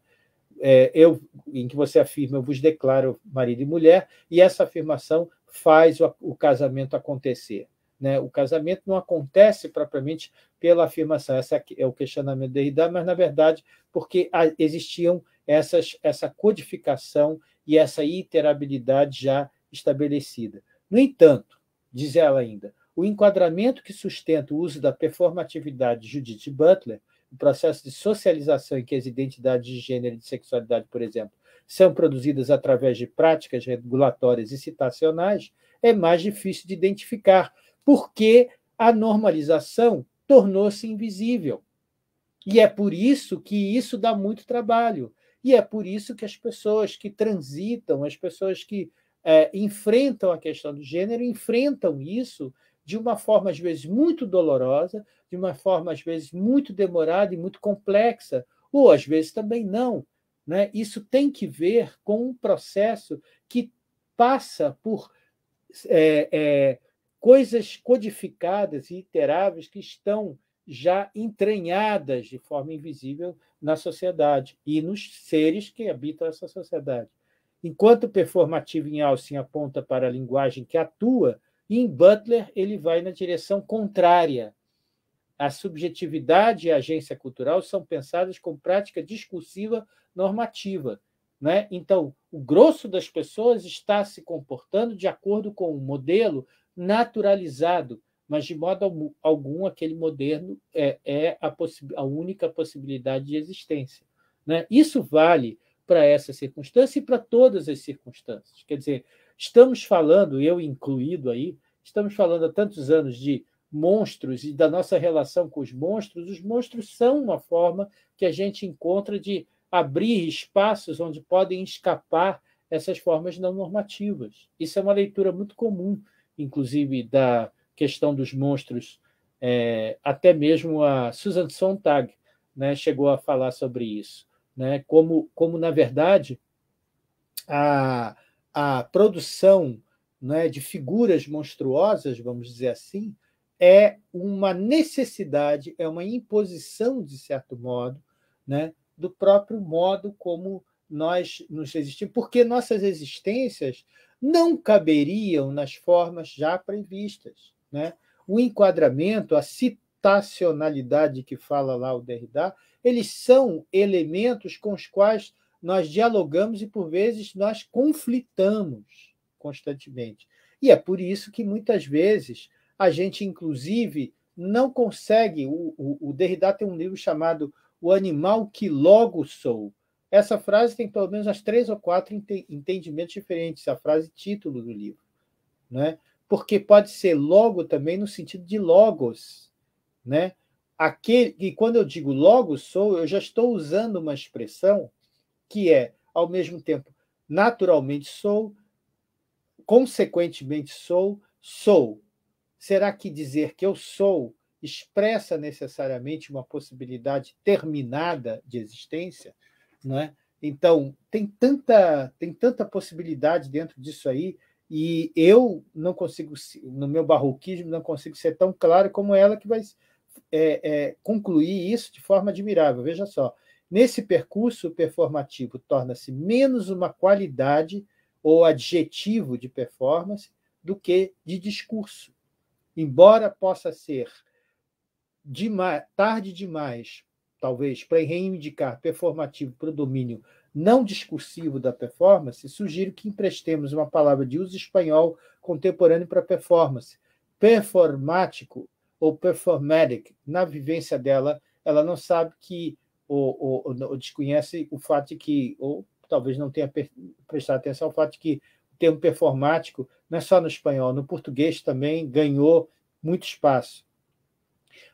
é, eu, em que você afirma, eu vos declaro marido e mulher, e essa afirmação faz o, o casamento acontecer. Né? O casamento não acontece propriamente pela afirmação, esse é, é o questionamento de Derrida, mas, na verdade, porque existiam essas, essa codificação e essa iterabilidade já estabelecida. No entanto, diz ela ainda, o enquadramento que sustenta o uso da performatividade de Judith Butler, o processo de socialização em que as identidades de gênero e de sexualidade, por exemplo, são produzidas através de práticas regulatórias e citacionais, é mais difícil de identificar, porque a normalização tornou-se invisível. E é por isso que isso dá muito trabalho, e é por isso que as pessoas que transitam, as pessoas que é, enfrentam a questão do gênero, enfrentam isso de uma forma, às vezes, muito dolorosa, de uma forma, às vezes, muito demorada e muito complexa, ou às vezes também não. Né? Isso tem que ver com um processo que passa por é, é, coisas codificadas e iteráveis que estão já entranhadas de forma invisível na sociedade e nos seres que habitam essa sociedade. Enquanto o performativo em Alcin aponta para a linguagem que atua, em Butler ele vai na direção contrária. A subjetividade e a agência cultural são pensadas com prática discursiva normativa. Né? Então, o grosso das pessoas está se comportando de acordo com um modelo naturalizado, mas de modo algum aquele moderno é, é a, a, única possibilidade de existência. Né? Isso vale para essa circunstância e para todas as circunstâncias. Quer dizer, estamos falando, eu incluído aí, estamos falando há tantos anos de monstros e da nossa relação com os monstros. Os monstros são uma forma que a gente encontra de abrir espaços onde podem escapar essas formas não normativas. Isso é uma leitura muito comum, inclusive, da, questão dos monstros, é, até mesmo a Susan Sontag né, chegou a falar sobre isso, né, como, como, na verdade, a, a produção né, de figuras monstruosas, vamos dizer assim, é uma necessidade, é uma imposição, de certo modo, né, do próprio modo como nós nos existimos, porque nossas existências não caberiam nas formas já previstas. Né? O enquadramento, a citacionalidade que fala lá o Derrida, eles são elementos com os quais nós dialogamos e, por vezes, nós conflitamos constantemente. E é por isso que, muitas vezes, a gente, inclusive, não consegue. O, o, o Derrida tem um livro chamado O Animal que Logo Sou. Essa frase tem pelo menos as três ou quatro entendimentos diferentes, a frase título do livro. Né? porque pode ser logo também no sentido de logos, né? Aquele, e quando eu digo logo sou, eu já estou usando uma expressão que é, ao mesmo tempo, naturalmente sou, consequentemente sou, sou. Será que dizer que eu sou expressa necessariamente uma possibilidade terminada de existência, não é? Então, tem tanta, tem tanta possibilidade dentro disso aí e eu não consigo, no meu barroquismo, não consigo ser tão claro como ela que vai é, é, concluir isso de forma admirável. Veja só, nesse percurso o performativo torna-se menos uma qualidade ou adjetivo de performance do que de discurso. Embora possa ser demais, tarde demais, talvez, para reivindicar performativo para o domínio não discursivo da performance, sugiro que emprestemos uma palavra de uso espanhol contemporâneo para performance, performático ou performatic. Na vivência dela, ela não sabe que, ou, ou, ou desconhece o fato de que, ou talvez não tenha prestado atenção ao fato de que o termo performático, não é só no espanhol, no português também ganhou muito espaço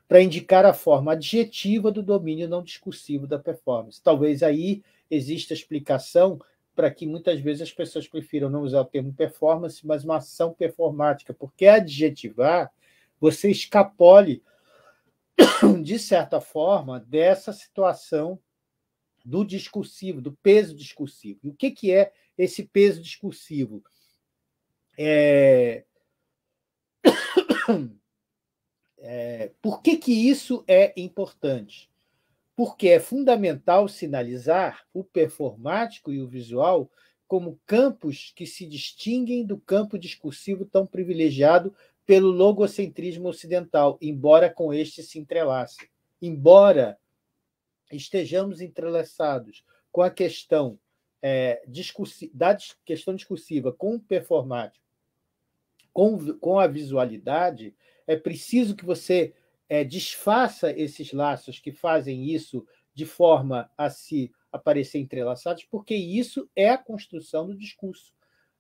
para indicar a forma adjetiva do domínio não discursivo da performance. Talvez aí existe a explicação para que muitas vezes as pessoas prefiram não usar o termo performance, mas uma ação performática, porque adjetivar você escapole, de certa forma, dessa situação do discursivo, do peso discursivo. E o que, que é esse peso discursivo? É... É... Por que, que isso é importante? porque é fundamental sinalizar o performático e o visual como campos que se distinguem do campo discursivo tão privilegiado pelo logocentrismo ocidental, embora com este se entrelace. Embora estejamos entrelaçados com a questão é, discursi da dis questão discursiva com o performático, com, com a visualidade, é preciso que você é, disfaça esses laços que fazem isso de forma a se aparecer entrelaçados, porque isso é a construção do discurso.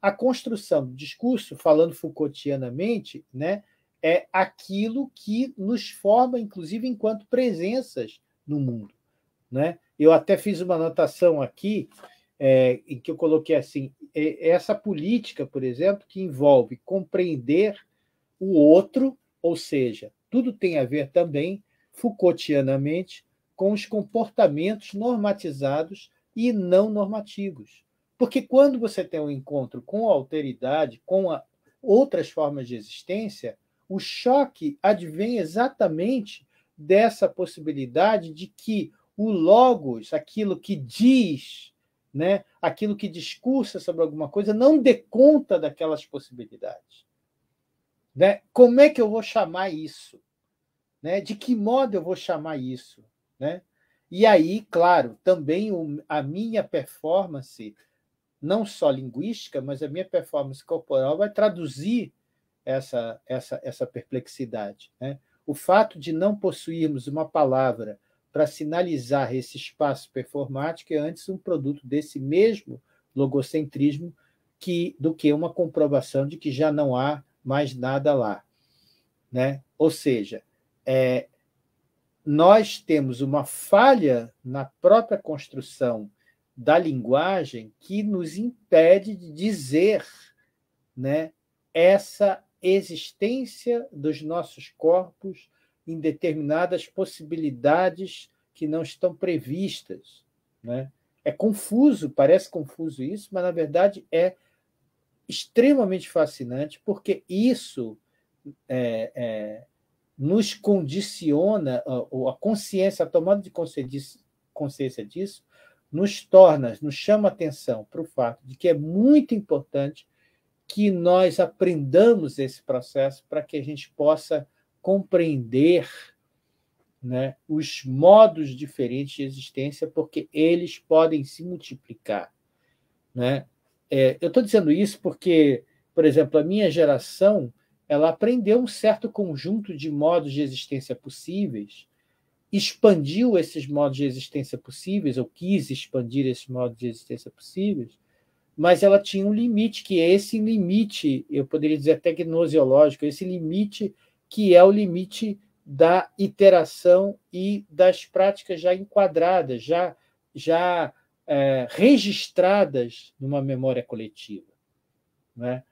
A construção do discurso, falando Foucaultianamente, né, é aquilo que nos forma, inclusive, enquanto presenças no mundo. Né? Eu até fiz uma anotação aqui é, em que eu coloquei assim: é, essa política, por exemplo, que envolve compreender o outro, ou seja, tudo tem a ver também, Foucaultianamente, com os comportamentos normatizados e não normativos. Porque quando você tem um encontro com a alteridade, com a outras formas de existência, o choque advém exatamente dessa possibilidade de que o logos, aquilo que diz, né, aquilo que discursa sobre alguma coisa, não dê conta daquelas possibilidades. Né? Como é que eu vou chamar isso? Né? De que modo eu vou chamar isso? Né? E aí, claro, também a minha performance, não só linguística, mas a minha performance corporal vai traduzir essa, essa, essa perplexidade. Né? O fato de não possuirmos uma palavra para sinalizar esse espaço performático é antes um produto desse mesmo logocentrismo que do que uma comprovação de que já não há mais nada lá. Né? Ou seja, é, nós temos uma falha na própria construção da linguagem que nos impede de dizer né, essa existência dos nossos corpos em determinadas possibilidades que não estão previstas. Né? É confuso, parece confuso isso, mas na verdade é extremamente fascinante, porque isso é, é, nos condiciona, a, a consciência, a tomada de consciência, consciência disso, nos torna, nos chama atenção para o fato de que é muito importante que nós aprendamos esse processo para que a gente possa compreender né, os modos diferentes de existência, porque eles podem se multiplicar. Né? É, eu estou dizendo isso porque, por exemplo, a minha geração ela aprendeu um certo conjunto de modos de existência possíveis, expandiu esses modos de existência possíveis, ou quis expandir esses modos de existência possíveis, mas ela tinha um limite, que é esse limite, eu poderia dizer até gnoseológico, esse limite que é o limite da iteração e das práticas já enquadradas, já, já é, registradas numa memória coletiva. Né?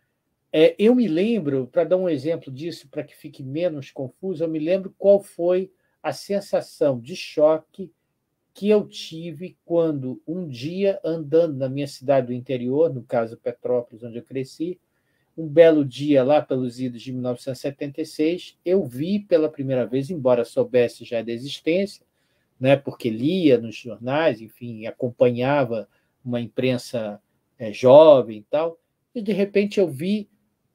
É, eu me lembro, para dar um exemplo disso, para que fique menos confuso, eu me lembro qual foi a sensação de choque que eu tive quando, um dia, andando na minha cidade do interior, no caso Petrópolis, onde eu cresci, um belo dia, lá pelos idos de 1976, eu vi pela primeira vez, embora soubesse já da existência, né, porque lia nos jornais, enfim, acompanhava uma imprensa é, jovem e tal, e de repente eu vi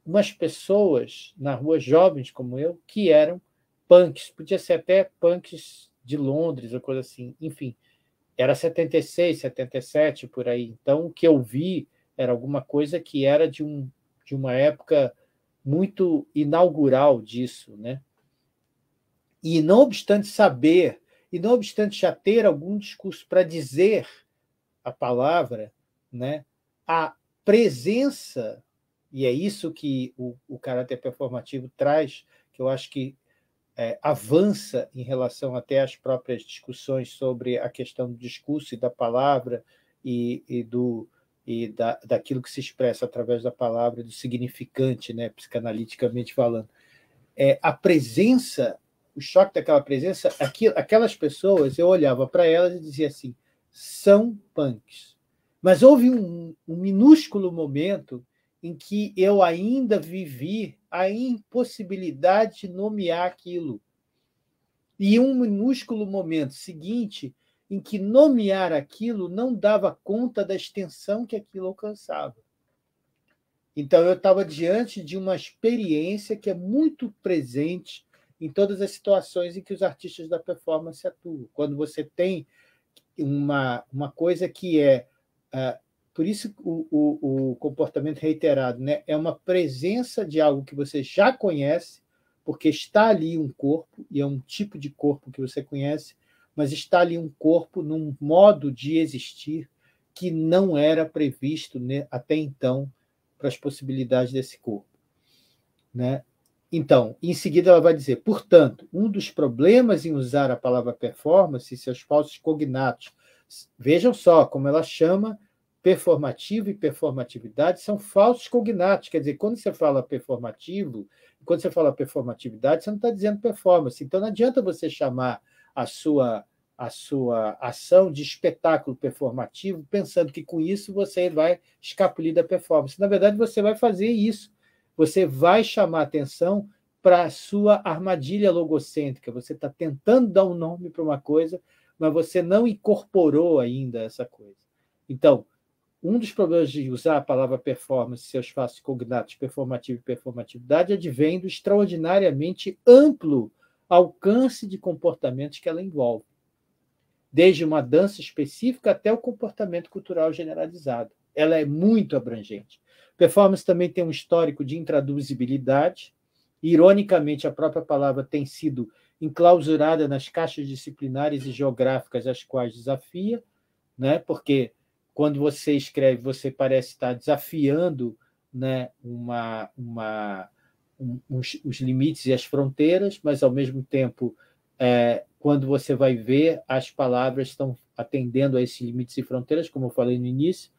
umas pessoas na rua, jovens como eu, que eram punks, podia ser até punks de Londres ou coisa assim, enfim, era 76, 77 por aí. Então, o que eu vi era alguma coisa que era de, um, de uma época muito inaugural disso, né? E não obstante saber e não obstante já ter algum discurso para dizer a palavra, né, a presença, e é isso que o, o caráter performativo traz, que eu acho que é, avança em relação até às próprias discussões sobre a questão do discurso e da palavra e, e do e da, daquilo que se expressa através da palavra do significante, né, psicanaliticamente falando, é a presença o choque daquela presença, aquilo, aquelas pessoas, eu olhava para elas e dizia assim: são punks. Mas houve um, um minúsculo momento em que eu ainda vivi a impossibilidade de nomear aquilo. E um minúsculo momento seguinte em que nomear aquilo não dava conta da extensão que aquilo alcançava. Então eu estava diante de uma experiência que é muito presente em todas as situações em que os artistas da performance atuam. Quando você tem uma, uma coisa que é. Uh, por isso o, o, o, comportamento reiterado né? é uma presença de algo que você já conhece, porque está ali um corpo, e é um tipo de corpo que você conhece, mas está ali um corpo num modo de existir que não era previsto né, até então para as possibilidades desse corpo. Né? Então, em seguida ela vai dizer, portanto, um dos problemas em usar a palavra performance e seus falsos cognatos, vejam só como ela chama performativo e performatividade são falsos cognatos, quer dizer, quando você fala performativo, quando você fala performatividade, você não está dizendo performance. Então não adianta você chamar a sua a sua ação de espetáculo performativo, pensando que com isso você vai escapulir da performance. Na verdade, você vai fazer isso você vai chamar atenção para a sua armadilha logocêntrica. Você está tentando dar um nome para uma coisa, mas você não incorporou ainda essa coisa. Então, um dos problemas de usar a palavra performance, seus fatos cognatos, performativo e performatividade, advém do extraordinariamente amplo alcance de comportamentos que ela envolve, desde uma dança específica até o comportamento cultural generalizado ela é muito abrangente. Performance também tem um histórico de intraduzibilidade, ironicamente, a própria palavra tem sido enclausurada nas caixas disciplinares e geográficas às quais desafia, né? porque quando você escreve, você parece estar desafiando né, uma, uma, um, os, os, limites e as fronteiras, mas, ao mesmo tempo, é, quando você vai ver, as palavras estão atendendo a esses limites e fronteiras, como eu falei no início,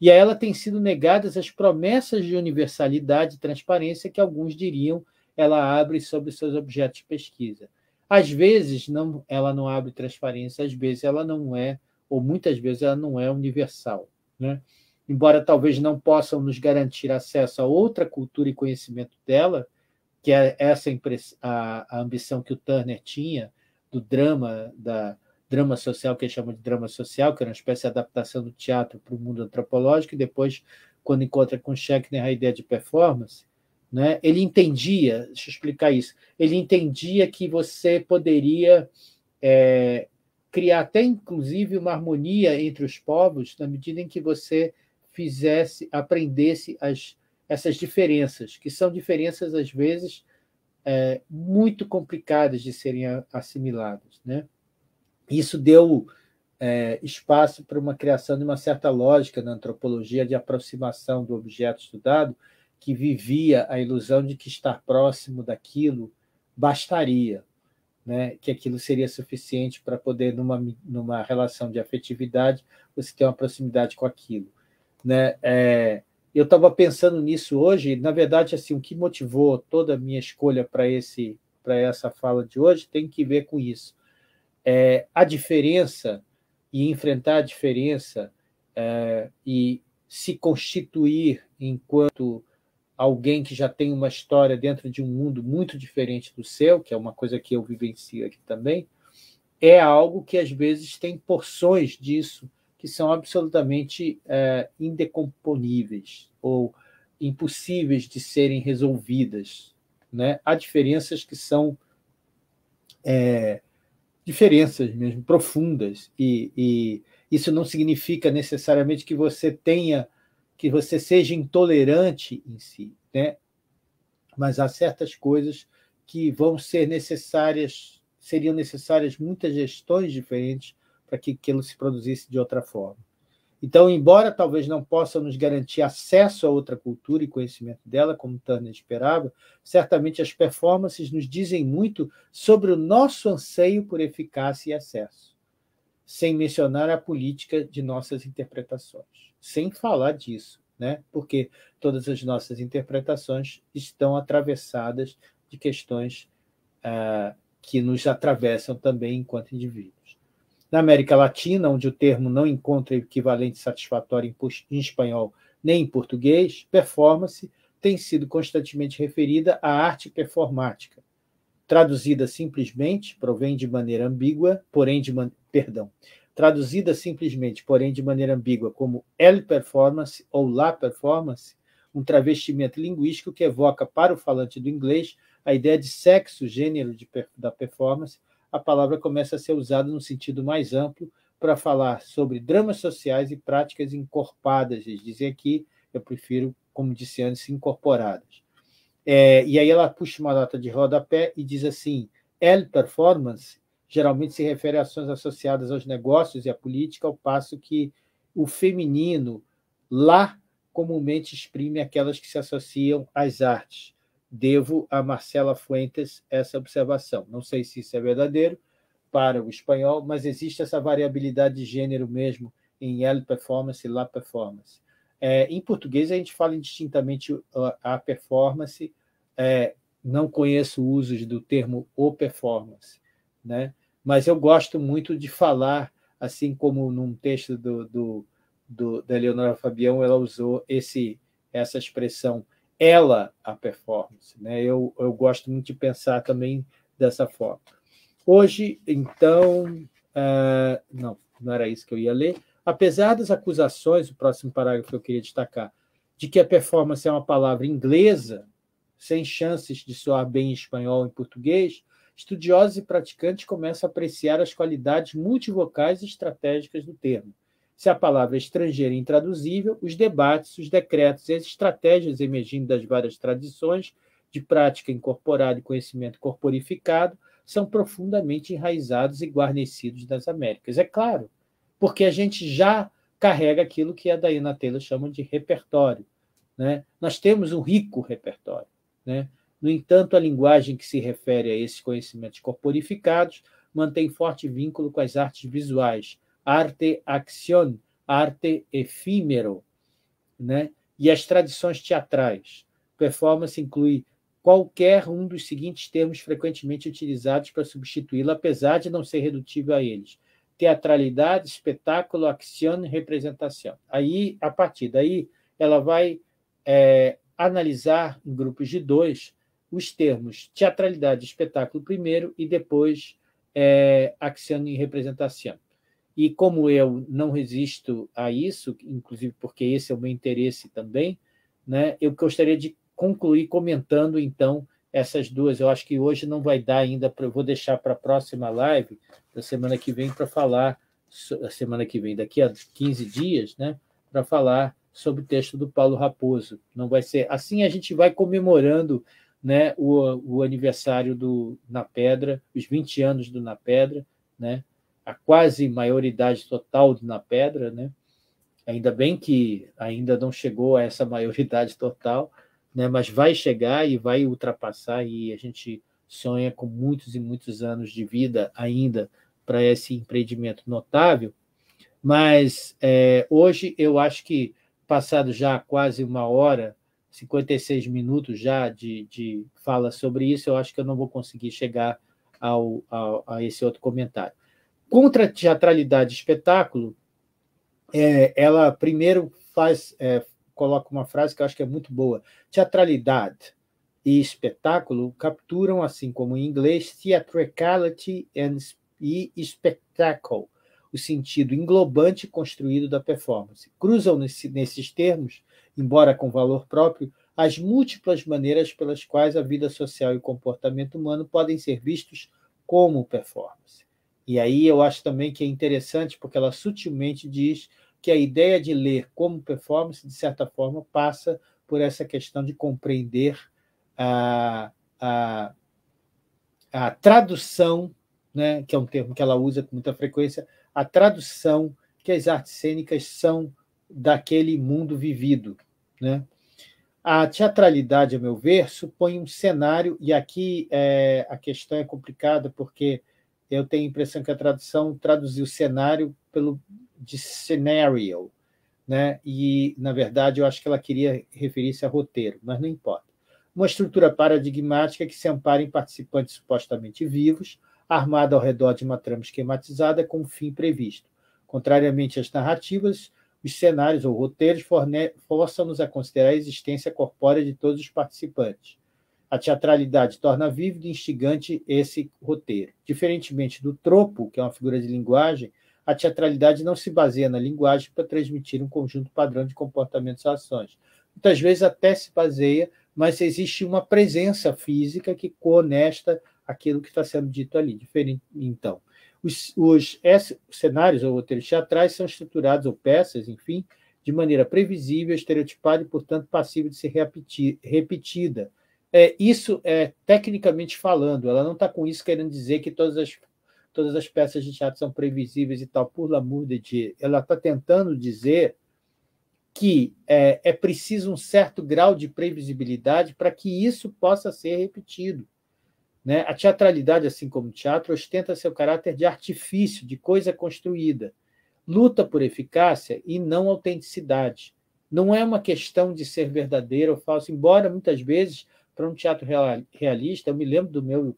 e a ela têm sido negadas as promessas de universalidade e transparência que alguns diriam ela abre sobre seus objetos de pesquisa. Às vezes não, ela não abre transparência, às vezes ela não é, ou muitas vezes ela não é universal. Né? Embora talvez não possam nos garantir acesso a outra cultura e conhecimento dela, que é essa a, a ambição que o Turner tinha do drama da, drama social, que chama de drama social, que era é uma espécie de adaptação do teatro para o mundo antropológico, e depois, quando encontra com Schechner a ideia de performance, né, ele entendia, deixa eu explicar isso, ele entendia que você poderia é, criar até, inclusive, uma harmonia entre os povos na medida em que você fizesse, aprendesse as, essas diferenças, que são diferenças, às vezes, é, muito complicadas de serem assimiladas. Né? Isso deu é, espaço para uma criação de uma certa lógica na antropologia de aproximação do objeto estudado, que vivia a ilusão de que estar próximo daquilo bastaria, né? que aquilo seria suficiente para poder, numa, numa relação de afetividade, você ter uma proximidade com aquilo. Né? É, eu estava pensando nisso hoje, na verdade, assim, o que motivou toda a minha escolha para esse para essa fala de hoje tem que ver com isso é, a diferença e enfrentar a diferença é, e se constituir enquanto alguém que já tem uma história dentro de um mundo muito diferente do seu, que é uma coisa que eu vivencio aqui também, é algo que às vezes tem porções disso que são absolutamente é, indecomponíveis ou impossíveis de serem resolvidas. Né? Há diferenças que são é, diferenças mesmo profundas e, e isso não significa necessariamente que você tenha que você seja intolerante em si, né? Mas há certas coisas que vão ser necessárias, seriam necessárias muitas gestões diferentes para que aquilo se produzisse de outra forma. Então, embora talvez não possa nos garantir acesso a outra cultura e conhecimento dela, como Turner esperava, certamente as performances nos dizem muito sobre o nosso anseio por eficácia e acesso, sem mencionar a política de nossas interpretações. Sem falar disso, né? porque todas as nossas interpretações estão atravessadas de questões ah, que nos atravessam também enquanto indivíduos. Na América Latina, onde o termo não encontra equivalente satisfatório em espanhol nem em português, performance tem sido constantemente referida à arte performática. Traduzida simplesmente, provém de maneira ambígua, porém de man... perdão, traduzida simplesmente, porém de maneira ambígua, como L performance ou La performance, um travestimento linguístico que evoca para o falante do inglês a ideia de sexo, gênero de, da performance, a palavra começa a ser usada no sentido mais amplo para falar sobre dramas sociais e práticas encorpadas. Eles dizem aqui, eu prefiro, como disse antes, incorporadas. É, e aí ela puxa uma nota de rodapé e diz assim: L performance geralmente se refere a ações associadas aos negócios e à política, ao passo que o feminino lá comumente exprime aquelas que se associam às artes devo a Marcela Fuentes essa observação. Não sei se isso é verdadeiro para o espanhol, mas existe essa variabilidade de gênero mesmo em L performance e La performance. É, em português, a gente fala indistintamente a performance, é, não conheço usos do termo o performance, né? mas eu gosto muito de falar, assim como num texto do, do, do da Leonora Fabião, ela usou esse, essa expressão ela a performance. Né? Eu, eu gosto muito de pensar também dessa forma. Hoje, então, uh, não, não era isso que eu ia ler. Apesar das acusações, o próximo parágrafo que eu queria destacar, de que a performance é uma palavra inglesa, sem chances de soar bem em espanhol e português, estudiosos e praticantes começam a apreciar as qualidades multivocais e estratégicas do termo se a palavra estrangeira é intraduzível, os debates, os decretos e as estratégias emergindo das várias tradições de prática incorporada e conhecimento corporificado são profundamente enraizados e guarnecidos das Américas. É claro, porque a gente já carrega aquilo que a Diana Taylor chama de repertório. Né? Nós temos um rico repertório. Né? No entanto, a linguagem que se refere a esses conhecimentos corporificados mantém forte vínculo com as artes visuais, arte acción, arte efímero, né? e as tradições teatrais. Performance inclui qualquer um dos seguintes termos frequentemente utilizados para substituí-la, apesar de não ser redutível a eles: teatralidade, espetáculo, acción, representação. Aí, a partir daí, ela vai é, analisar em grupos de dois os termos teatralidade, espetáculo primeiro e depois é, acción e representação. E como eu não resisto a isso, inclusive porque esse é o meu interesse também, né, eu gostaria de concluir comentando então essas duas. Eu acho que hoje não vai dar ainda, pra, eu vou deixar para a próxima live da semana que vem para falar, a semana que vem, daqui a 15 dias, né, para falar sobre o texto do Paulo Raposo. Não vai ser assim a gente vai comemorando né, o, o aniversário do Na Pedra, os 20 anos do Na Pedra, né? a quase maioridade total na pedra, né? Ainda bem que ainda não chegou a essa maioridade total, né? Mas vai chegar e vai ultrapassar e a gente sonha com muitos e muitos anos de vida ainda para esse empreendimento notável. Mas é, hoje eu acho que passado já quase uma hora, 56 minutos já de, de fala sobre isso, eu acho que eu não vou conseguir chegar ao, ao a esse outro comentário contra a teatralidade espetáculo, é, ela primeiro faz é, coloca uma frase que eu acho que é muito boa: teatralidade e espetáculo capturam, assim como em inglês, theatricality and, e spectacle, o sentido englobante construído da performance. Cruzam nesse, nesses termos, embora com valor próprio, as múltiplas maneiras pelas quais a vida social e o comportamento humano podem ser vistos como performance. E aí eu acho também que é interessante, porque ela sutilmente diz que a ideia de ler como performance, de certa forma, passa por essa questão de compreender a, a, a tradução, né, que é um termo que ela usa com muita frequência, a tradução que as artes cênicas são daquele mundo vivido. Né? A teatralidade, a meu ver, supõe um cenário, e aqui é, a questão é complicada, porque eu tenho a impressão que a tradução traduziu cenário pelo de scenario, né? E na verdade eu acho que ela queria referir-se a roteiro, mas não importa. Uma estrutura paradigmática que se ampara em participantes supostamente vivos, armada ao redor de uma trama esquematizada com um fim previsto. Contrariamente às narrativas, os cenários ou roteiros forçam-nos a considerar a existência corpórea de todos os participantes. A teatralidade torna vívido e instigante esse roteiro. Diferentemente do tropo, que é uma figura de linguagem, a teatralidade não se baseia na linguagem para transmitir um conjunto padrão de comportamentos e ações. Muitas vezes até se baseia, mas existe uma presença física que conesta aquilo que está sendo dito ali. Diferente, então, os, os cenários ou roteiros teatrais são estruturados, ou peças, enfim, de maneira previsível, estereotipada e, portanto, passível de ser repetir, repetida é, isso é tecnicamente falando, ela não está com isso querendo dizer que todas as, todas as peças de teatro são previsíveis e tal, por l'amour de Dieu. Ela está tentando dizer que é, é preciso um certo grau de previsibilidade para que isso possa ser repetido. Né? A teatralidade, assim como o teatro, ostenta seu caráter de artifício, de coisa construída. Luta por eficácia e não autenticidade. Não é uma questão de ser verdadeiro ou falso, embora muitas vezes para um teatro realista, eu me lembro do meu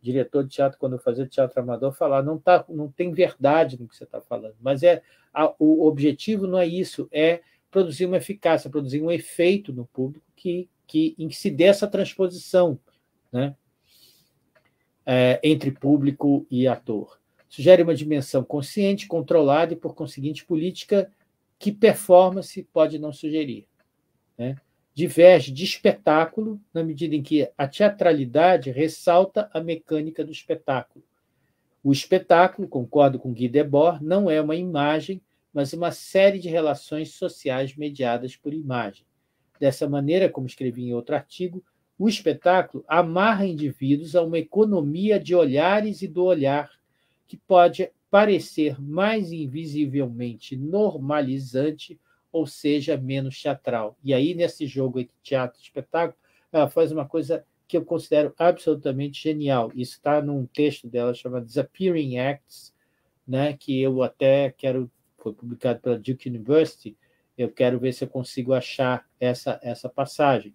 diretor de teatro, quando eu fazia teatro amador, falar: não, tá, não tem verdade no que você está falando, mas é a, o objetivo não é isso, é produzir uma eficácia, produzir um efeito no público que, que em que se dê essa transposição né? É, entre público e ator. Sugere uma dimensão consciente, controlada e, por conseguinte, política que performance pode não sugerir. Né? diverge de espetáculo, na medida em que a teatralidade ressalta a mecânica do espetáculo. O espetáculo, concordo com Guy Debord, não é uma imagem, mas uma série de relações sociais mediadas por imagem. Dessa maneira, como escrevi em outro artigo, o espetáculo amarra indivíduos a uma economia de olhares e do olhar, que pode parecer mais invisivelmente normalizante ou seja, menos teatral. E aí, nesse jogo entre teatro e espetáculo, ela faz uma coisa que eu considero absolutamente genial. Isso está num texto dela chamado Disappearing Acts, né, que eu até quero, foi publicado pela Duke University, eu quero ver se eu consigo achar essa, essa passagem.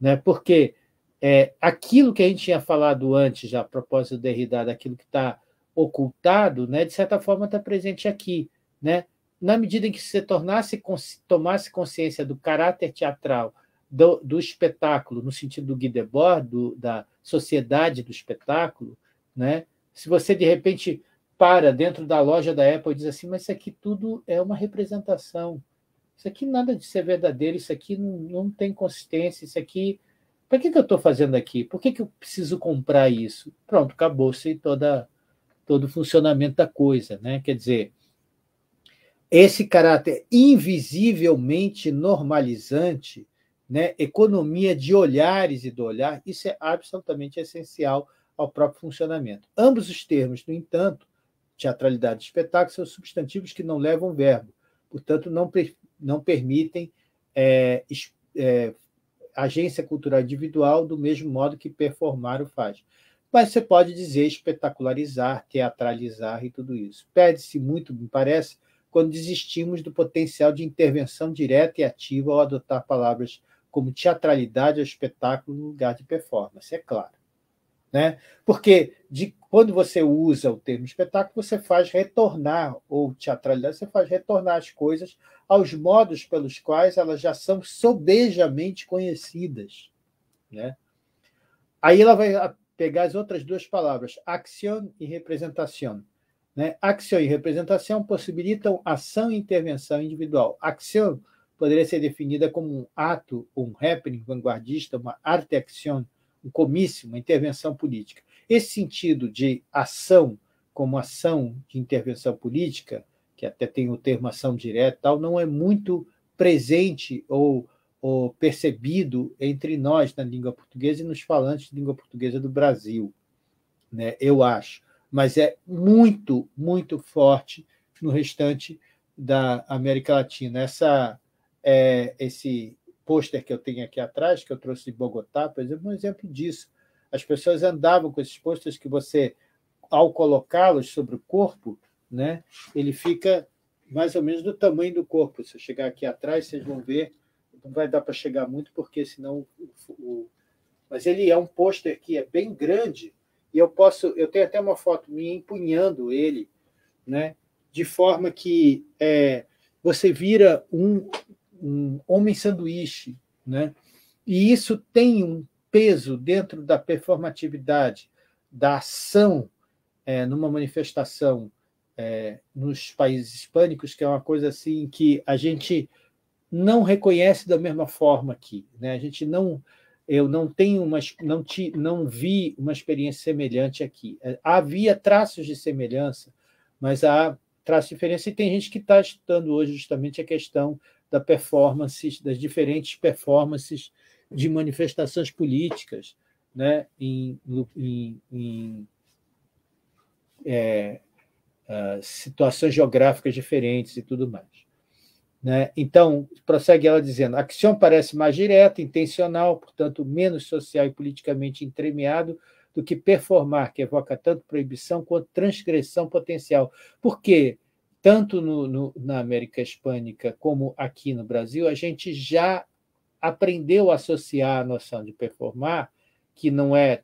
Né, porque é, aquilo que a gente tinha falado antes, já, a propósito do Derrida, daquilo que está ocultado, né, de certa forma está presente aqui. Né? na medida em que se tornasse, tomasse consciência do caráter teatral do, do espetáculo, no sentido do Guy Debord, do, da sociedade do espetáculo, né? se você de repente para dentro da loja da Apple e diz assim, mas isso aqui tudo é uma representação, isso aqui nada de ser verdadeiro, isso aqui não, não tem consistência, isso aqui. Para que, que eu estou fazendo aqui? Por que, que eu preciso comprar isso? Pronto, acabou-se toda todo o funcionamento da coisa, né? Quer dizer, esse caráter invisivelmente normalizante, né, economia de olhares e do olhar, isso é absolutamente essencial ao próprio funcionamento. Ambos os termos, no entanto, teatralidade e espetáculo, são substantivos que não levam verbo, portanto, não, não permitem é, é, agência cultural individual do mesmo modo que performar o faz. Mas você pode dizer espetacularizar, teatralizar e tudo isso. Perde-se muito, me parece, quando desistimos do potencial de intervenção direta e ativa ao adotar palavras como teatralidade ou espetáculo no lugar de performance, é claro. Né? Porque de, quando você usa o termo espetáculo, você faz retornar, ou teatralidade, você faz retornar as coisas aos modos pelos quais elas já são sobejamente conhecidas. Né? Aí ela vai pegar as outras duas palavras, action e representação né? Ação e representação possibilitam ação e intervenção individual. Ação poderia ser definida como um ato, um happening vanguardista, uma arte action, um comício, uma intervenção política. Esse sentido de ação como ação de intervenção política, que até tem o termo ação direta, tal, não é muito presente ou, ou percebido entre nós na língua portuguesa e nos falantes de língua portuguesa do Brasil, né? Eu acho mas é muito, muito forte no restante da América Latina. Essa, é, esse pôster que eu tenho aqui atrás, que eu trouxe de Bogotá, por exemplo, é um exemplo disso. As pessoas andavam com esses pôsteres que você, ao colocá-los sobre o corpo, né, ele fica mais ou menos do tamanho do corpo. Se eu chegar aqui atrás, vocês vão ver. Não vai dar para chegar muito, porque senão. O, o... Mas ele é um pôster que é bem grande, e eu posso, eu tenho até uma foto minha empunhando ele, né? De forma que é, você vira um, um homem sanduíche, né? E isso tem um peso dentro da performatividade, da ação é, numa manifestação é, nos países hispânicos, que é uma coisa assim que a gente não reconhece da mesma forma aqui, né? A gente não eu não tenho uma, não, te, não vi uma experiência semelhante aqui. É, havia traços de semelhança, mas há traços de diferença, e tem gente que está estudando hoje justamente a questão da performances das diferentes performances de manifestações políticas né, em, em, em é, ah, situações geográficas diferentes e tudo mais. Né? Então, prossegue ela dizendo: a ação parece mais direta, intencional, portanto, menos social e politicamente entremeado do que performar, que evoca tanto proibição quanto transgressão potencial. Porque, tanto no, no, na América Hispânica como aqui no Brasil, a gente já aprendeu a associar a noção de performar, que não é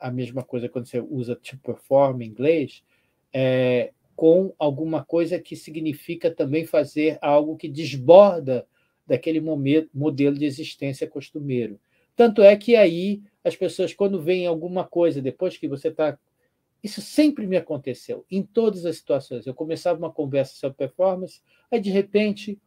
a mesma coisa quando você usa to perform em inglês, é, com alguma coisa que significa também fazer algo que desborda daquele momento, modelo de existência costumeiro. Tanto é que aí as pessoas, quando veem alguma coisa, depois que você está. Isso sempre me aconteceu, em todas as situações. Eu começava uma conversa sobre performance, aí de repente,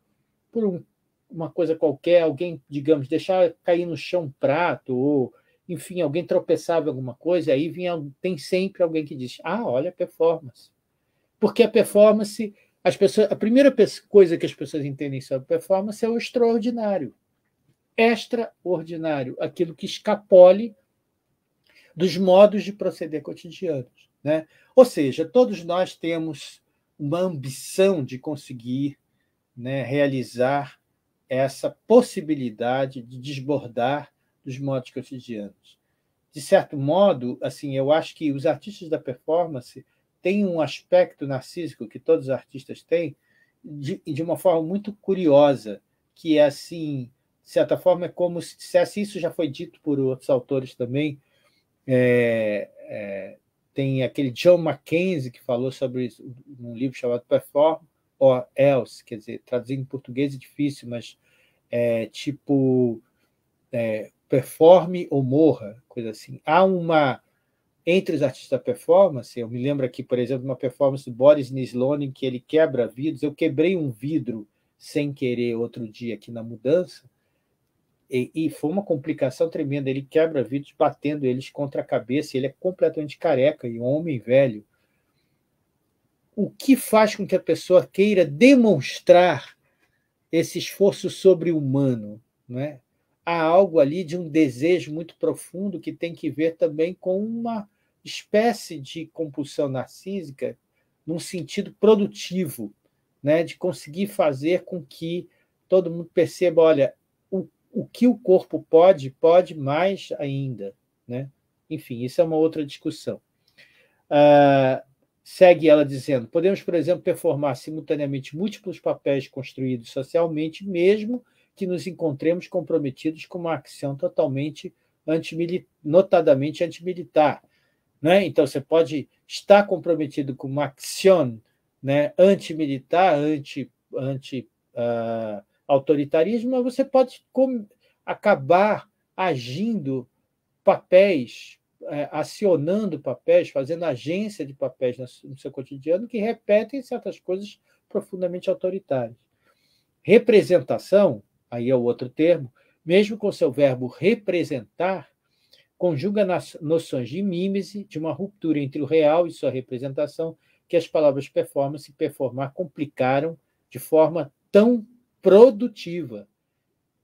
por um, uma coisa qualquer, alguém, digamos, deixar cair no chão um prato, ou, enfim, alguém tropeçava em alguma coisa, aí vinha, tem sempre alguém que diz: Ah, olha a performance porque a performance, as pessoas, a primeira coisa que as pessoas entendem sobre performance é o extraordinário, extraordinário, aquilo que escapole dos modos de proceder cotidianos. Né? Ou seja, todos nós temos uma ambição de conseguir né, realizar essa possibilidade de desbordar dos modos cotidianos. De certo modo, assim, eu acho que os artistas da performance tem um aspecto narcísico que todos os artistas têm, de, de uma forma muito curiosa, que é assim, de certa forma, é como se dissesse, isso já foi dito por outros autores também, é, é, tem aquele John Mackenzie que falou sobre isso, um livro chamado Perform or Else, quer dizer, traduzindo em português é difícil, mas é tipo é, performe ou morra, coisa assim. Há uma entre os artistas da performance, eu me lembro aqui, por exemplo, de uma performance do Boris Nislone, que ele quebra vidros. Eu quebrei um vidro sem querer outro dia aqui na mudança, e, e foi uma complicação tremenda. Ele quebra vidros batendo eles contra a cabeça, ele é completamente careca e um homem velho. O que faz com que a pessoa queira demonstrar esse esforço sobre-humano? né Há algo ali de um desejo muito profundo que tem que ver também com uma espécie de compulsão narcísica num sentido produtivo, né, de conseguir fazer com que todo mundo perceba, olha, o, o que o corpo pode, pode mais ainda, né? Enfim, isso é uma outra discussão. Uh, segue ela dizendo: podemos, por exemplo, performar simultaneamente múltiplos papéis construídos socialmente, mesmo que nos encontremos comprometidos com uma ação totalmente antimilitar, notadamente antimilitar. Né? Então, você pode estar comprometido com uma ação né, antimilitar, anti, anti uh, autoritarismo, mas você pode acabar agindo papéis, uh, acionando papéis, fazendo agência de papéis no seu cotidiano que repetem certas coisas profundamente autoritárias. Representação, aí é o outro termo, mesmo com o seu verbo representar, conjuga nas noções de mímese, de uma ruptura entre o real e sua representação, que as palavras performance e performar complicaram de forma tão produtiva.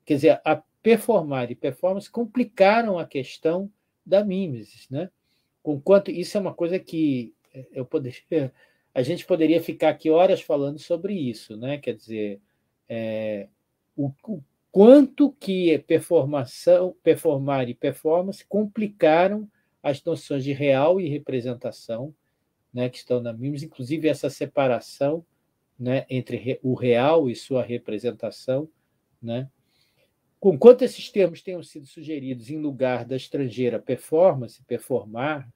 Quer dizer, a performar e performance complicaram a questão da mímese. né? Conquanto isso é uma coisa que eh, eu poderia, a gente poderia ficar aqui horas falando sobre isso, né? Quer dizer, é, o, o quanto que é performação, performar e performance complicaram as noções de real e representação, né, que estão na MIMS, inclusive essa separação né, entre o real e sua representação. Né? Conquanto esses termos tenham sido sugeridos em lugar da estrangeira performance, performar,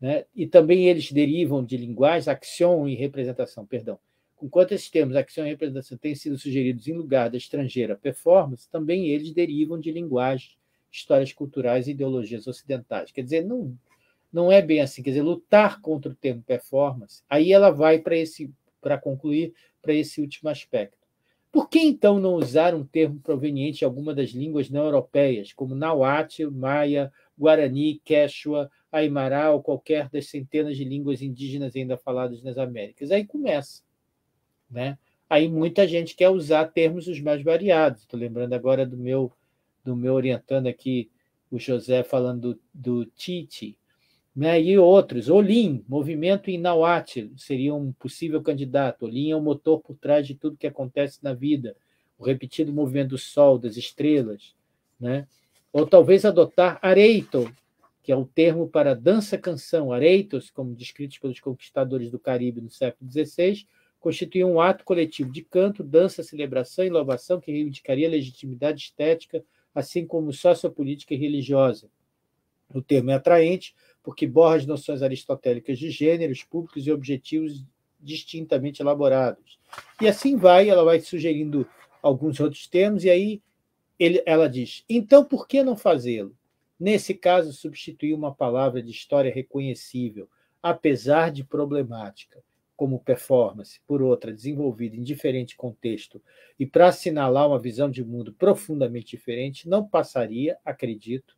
né, e também eles derivam de linguagem, acção e representação, perdão, Enquanto esses termos ação e representação têm sido sugeridos em lugar da estrangeira performance, também eles derivam de linguagens, histórias culturais e ideologias ocidentais. Quer dizer, não, não é bem assim. Quer dizer, lutar contra o termo performance, aí ela vai para esse, para concluir, para esse último aspecto. Por que então não usar um termo proveniente de alguma das línguas não europeias, como nahuatl, maia, guarani, quechua, aimará ou qualquer das centenas de línguas indígenas ainda faladas nas Américas? Aí começa né? Aí muita gente quer usar termos os mais variados. Estou lembrando agora do meu do meu orientando aqui, o José falando do, do Titi, né? e outros. Olim, movimento em seria um possível candidato. Olim é o motor por trás de tudo que acontece na vida. O repetido movimento do sol, das estrelas. Né? Ou talvez adotar areito, que é o termo para dança-canção. Areitos, como descritos pelos conquistadores do Caribe no século XVI, constituía um ato coletivo de canto, dança, celebração e louvação que reivindicaria legitimidade estética, assim como sociopolítica e religiosa. O termo é atraente porque borra as noções aristotélicas de gêneros, públicos e objetivos distintamente elaborados. E assim vai, ela vai sugerindo alguns outros termos, e aí ele, ela diz: então por que não fazê-lo? Nesse caso, substituir uma palavra de história reconhecível, apesar de problemática como performance, por outra, desenvolvida em diferente contexto e para assinalar uma visão de mundo profundamente diferente, não passaria, acredito,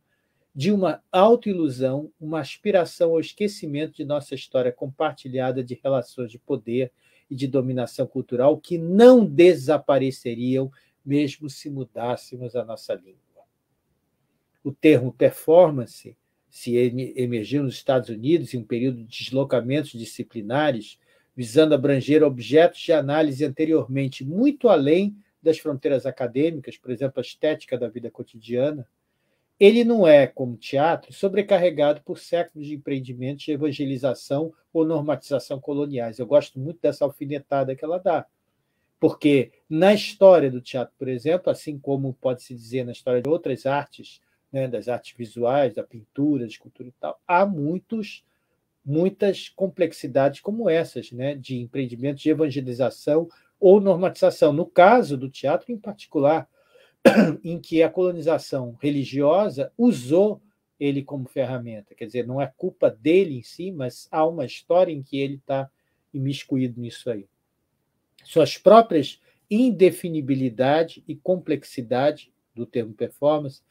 de uma autoilusão, uma aspiração ao esquecimento de nossa história compartilhada de relações de poder e de dominação cultural que não desapareceriam mesmo se mudássemos a nossa língua. O termo performance se emergiu nos Estados Unidos em um período de deslocamentos disciplinares visando abranger objetos de análise anteriormente muito além das fronteiras acadêmicas, por exemplo, a estética da vida cotidiana, ele não é, como teatro, sobrecarregado por séculos de empreendimentos de evangelização ou normatização coloniais. Eu gosto muito dessa alfinetada que ela dá, porque na história do teatro, por exemplo, assim como pode-se dizer na história de outras artes, né, das artes visuais, da pintura, da escultura e tal, há muitos muitas complexidades como essas, né, de empreendimentos de evangelização ou normatização. No caso do teatro em particular, em que a colonização religiosa usou ele como ferramenta. Quer dizer, não é culpa dele em si, mas há uma história em que ele está imiscuído nisso aí. Suas próprias indefinibilidade e complexidade do termo performance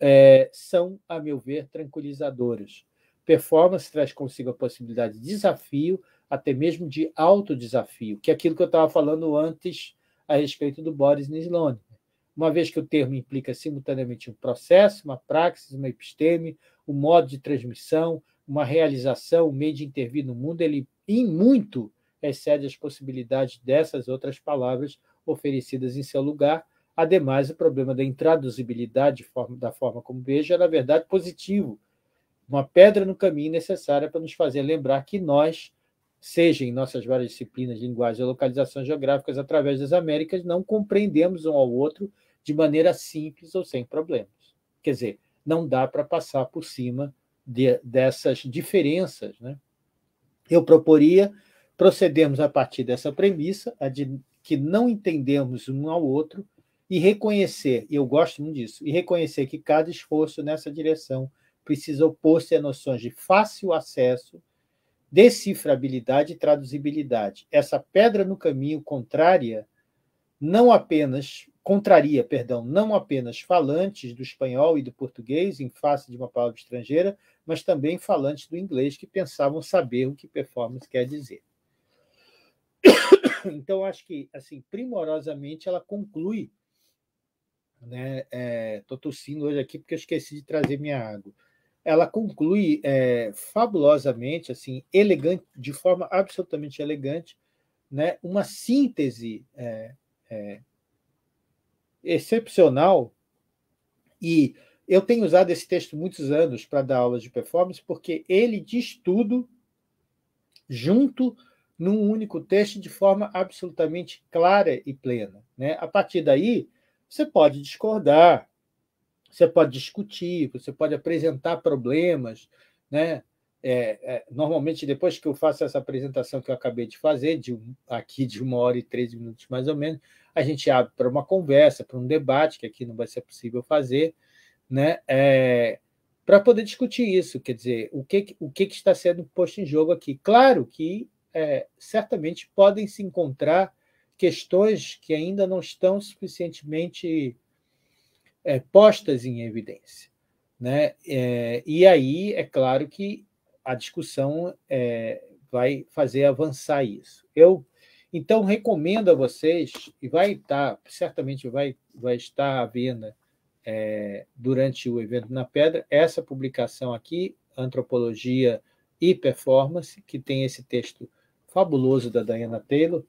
é, são, a meu ver, tranquilizadoras. Performance traz consigo a possibilidade de desafio, até mesmo de autodesafio, que é aquilo que eu estava falando antes a respeito do Boris Nislone. Uma vez que o termo implica simultaneamente um processo, uma praxis, uma episteme, um modo de transmissão, uma realização, um meio de intervir no mundo, ele em muito excede as possibilidades dessas outras palavras oferecidas em seu lugar. Ademais, o problema da intraduzibilidade da forma como vejo é, na verdade, positivo uma pedra no caminho necessária para nos fazer lembrar que nós, seja em nossas várias disciplinas, linguagem e localizações geográficas através das Américas, não compreendemos um ao outro de maneira simples ou sem problemas. Quer dizer, não dá para passar por cima de, dessas diferenças. Né? Eu proporia procedermos a partir dessa premissa, a de que não entendemos um ao outro, e reconhecer, e eu gosto muito disso, e reconhecer que cada esforço nessa direção precisa opor-se a noções de fácil acesso, decifrabilidade e traduzibilidade. Essa pedra no caminho contrária não apenas contraria, perdão, não apenas falantes do espanhol e do português em face de uma palavra estrangeira, mas também falantes do inglês que pensavam saber o que performance quer dizer. Então acho que assim primorosamente ela conclui, né? É, tossindo hoje aqui porque eu esqueci de trazer minha água ela conclui é, fabulosamente, assim, elegante, de forma absolutamente elegante, né, uma síntese é, é, excepcional. E eu tenho usado esse texto muitos anos para dar aulas de performance, porque ele diz tudo junto num único texto de forma absolutamente clara e plena. Né? A partir daí, você pode discordar, você pode discutir, você pode apresentar problemas, né? É, é, normalmente, depois que eu faço essa apresentação que eu acabei de fazer, de um, aqui de uma hora e três minutos mais ou menos, a gente abre para uma conversa, para um debate, que aqui não vai ser possível fazer, né? É, para poder discutir isso, quer dizer, o que, o que, está sendo posto em jogo aqui. Claro que é, certamente podem se encontrar questões que ainda não estão suficientemente é, postas em evidência. Né? É, e aí, é claro que a discussão é, vai fazer avançar isso. Eu então recomendo a vocês e vai estar certamente vai vai estar à venda é, durante o evento na Pedra essa publicação aqui, Antropologia e Performance, que tem esse texto fabuloso da Diana Taylor.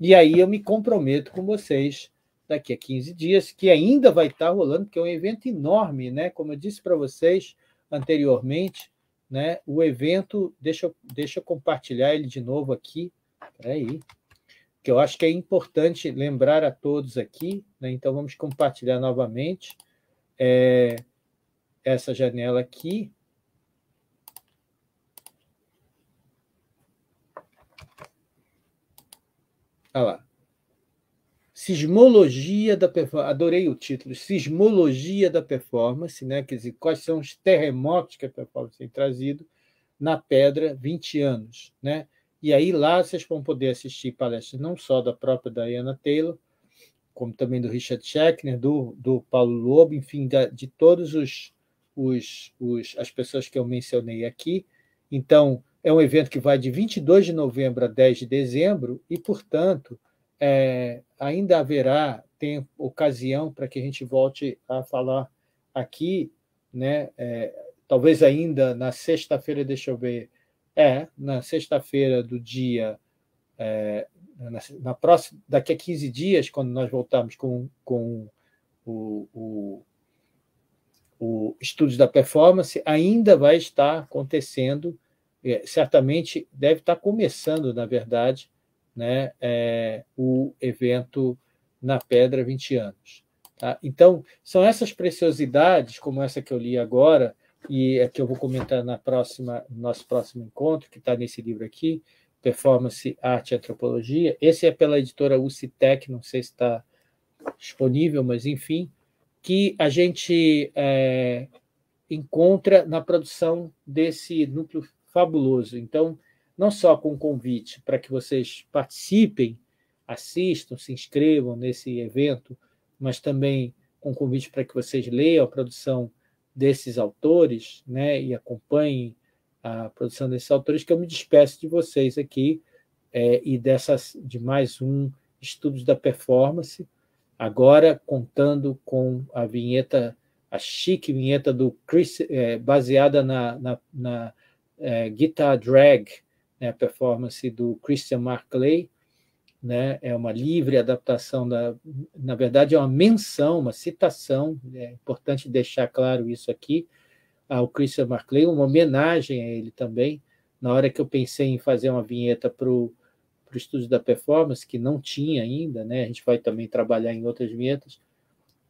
E aí eu me comprometo com vocês daqui a 15 dias, que ainda vai estar rolando, porque é um evento enorme, né? Como eu disse para vocês anteriormente, né? O evento, deixa, deixa eu compartilhar ele de novo aqui. Peraí. Que eu acho que é importante lembrar a todos aqui, né? Então vamos compartilhar novamente é, essa janela aqui. Olha lá. Sismologia da Performance, adorei o título, Sismologia da Performance, né? Quer dizer, quais são os terremotos que a performance tem trazido na pedra 20 anos, né? E aí lá vocês vão poder assistir palestras não só da própria Diana Taylor, como também do Richard Schechner, do, do Paulo Lobo, enfim, da, de todos os, os, os as pessoas que eu mencionei aqui. Então, é um evento que vai de 22 de novembro a 10 de dezembro e, portanto, é, ainda haverá tem ocasião para que a gente volte a falar aqui, né? É, talvez ainda na sexta-feira, deixa eu ver, é, na sexta-feira do dia, é, na, na, próxima, daqui a 15 dias, quando nós voltarmos com, com o, o, o estudo da performance, ainda vai estar acontecendo, é, certamente deve estar começando, na verdade, né, é, o evento na Pedra 20 anos. Tá? Então, são essas preciosidades, como essa que eu li agora, e é que eu vou comentar na próxima, no nosso próximo encontro, que está nesse livro aqui, Performance, Arte e Antropologia. Esse é pela editora UCTEC, não sei se está disponível, mas enfim, que a gente é, encontra na produção desse núcleo fabuloso. Então, não só com o convite para que vocês participem, assistam, se inscrevam nesse evento, mas também com o convite para que vocês leiam a produção desses autores né, e acompanhem a produção desses autores, que eu me despeço de vocês aqui é, e dessas, de mais um Estudos da Performance, agora contando com a vinheta, a chique vinheta do Chris, é, baseada na, na, na é, guitar drag, né, a performance do Christian Mark Clay, né, é uma livre adaptação, da, na verdade é uma menção, uma citação, é importante deixar claro isso aqui, ao Christian Mark Clay, uma homenagem a ele também. Na hora que eu pensei em fazer uma vinheta para o estúdio da performance, que não tinha ainda, né, a gente vai também trabalhar em outras vinhetas,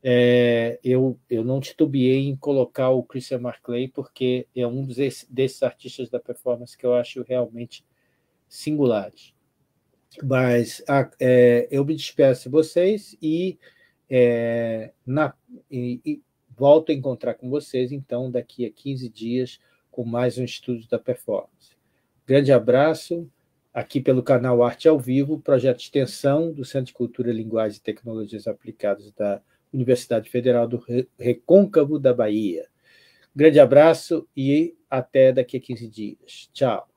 é, eu, eu não titubeei em colocar o Christian Marclay, porque é um desses, desses artistas da performance que eu acho realmente singulares. Mas a, é, eu me despeço de vocês e, é, na, e, e volto a encontrar com vocês, então, daqui a 15 dias, com mais um estudo da performance. Grande abraço, aqui pelo canal Arte ao Vivo, projeto de extensão do Centro de Cultura, Linguagem e Tecnologias Aplicadas da Universidade Federal do Recôncavo da Bahia. Grande abraço e até daqui a 15 dias. Tchau.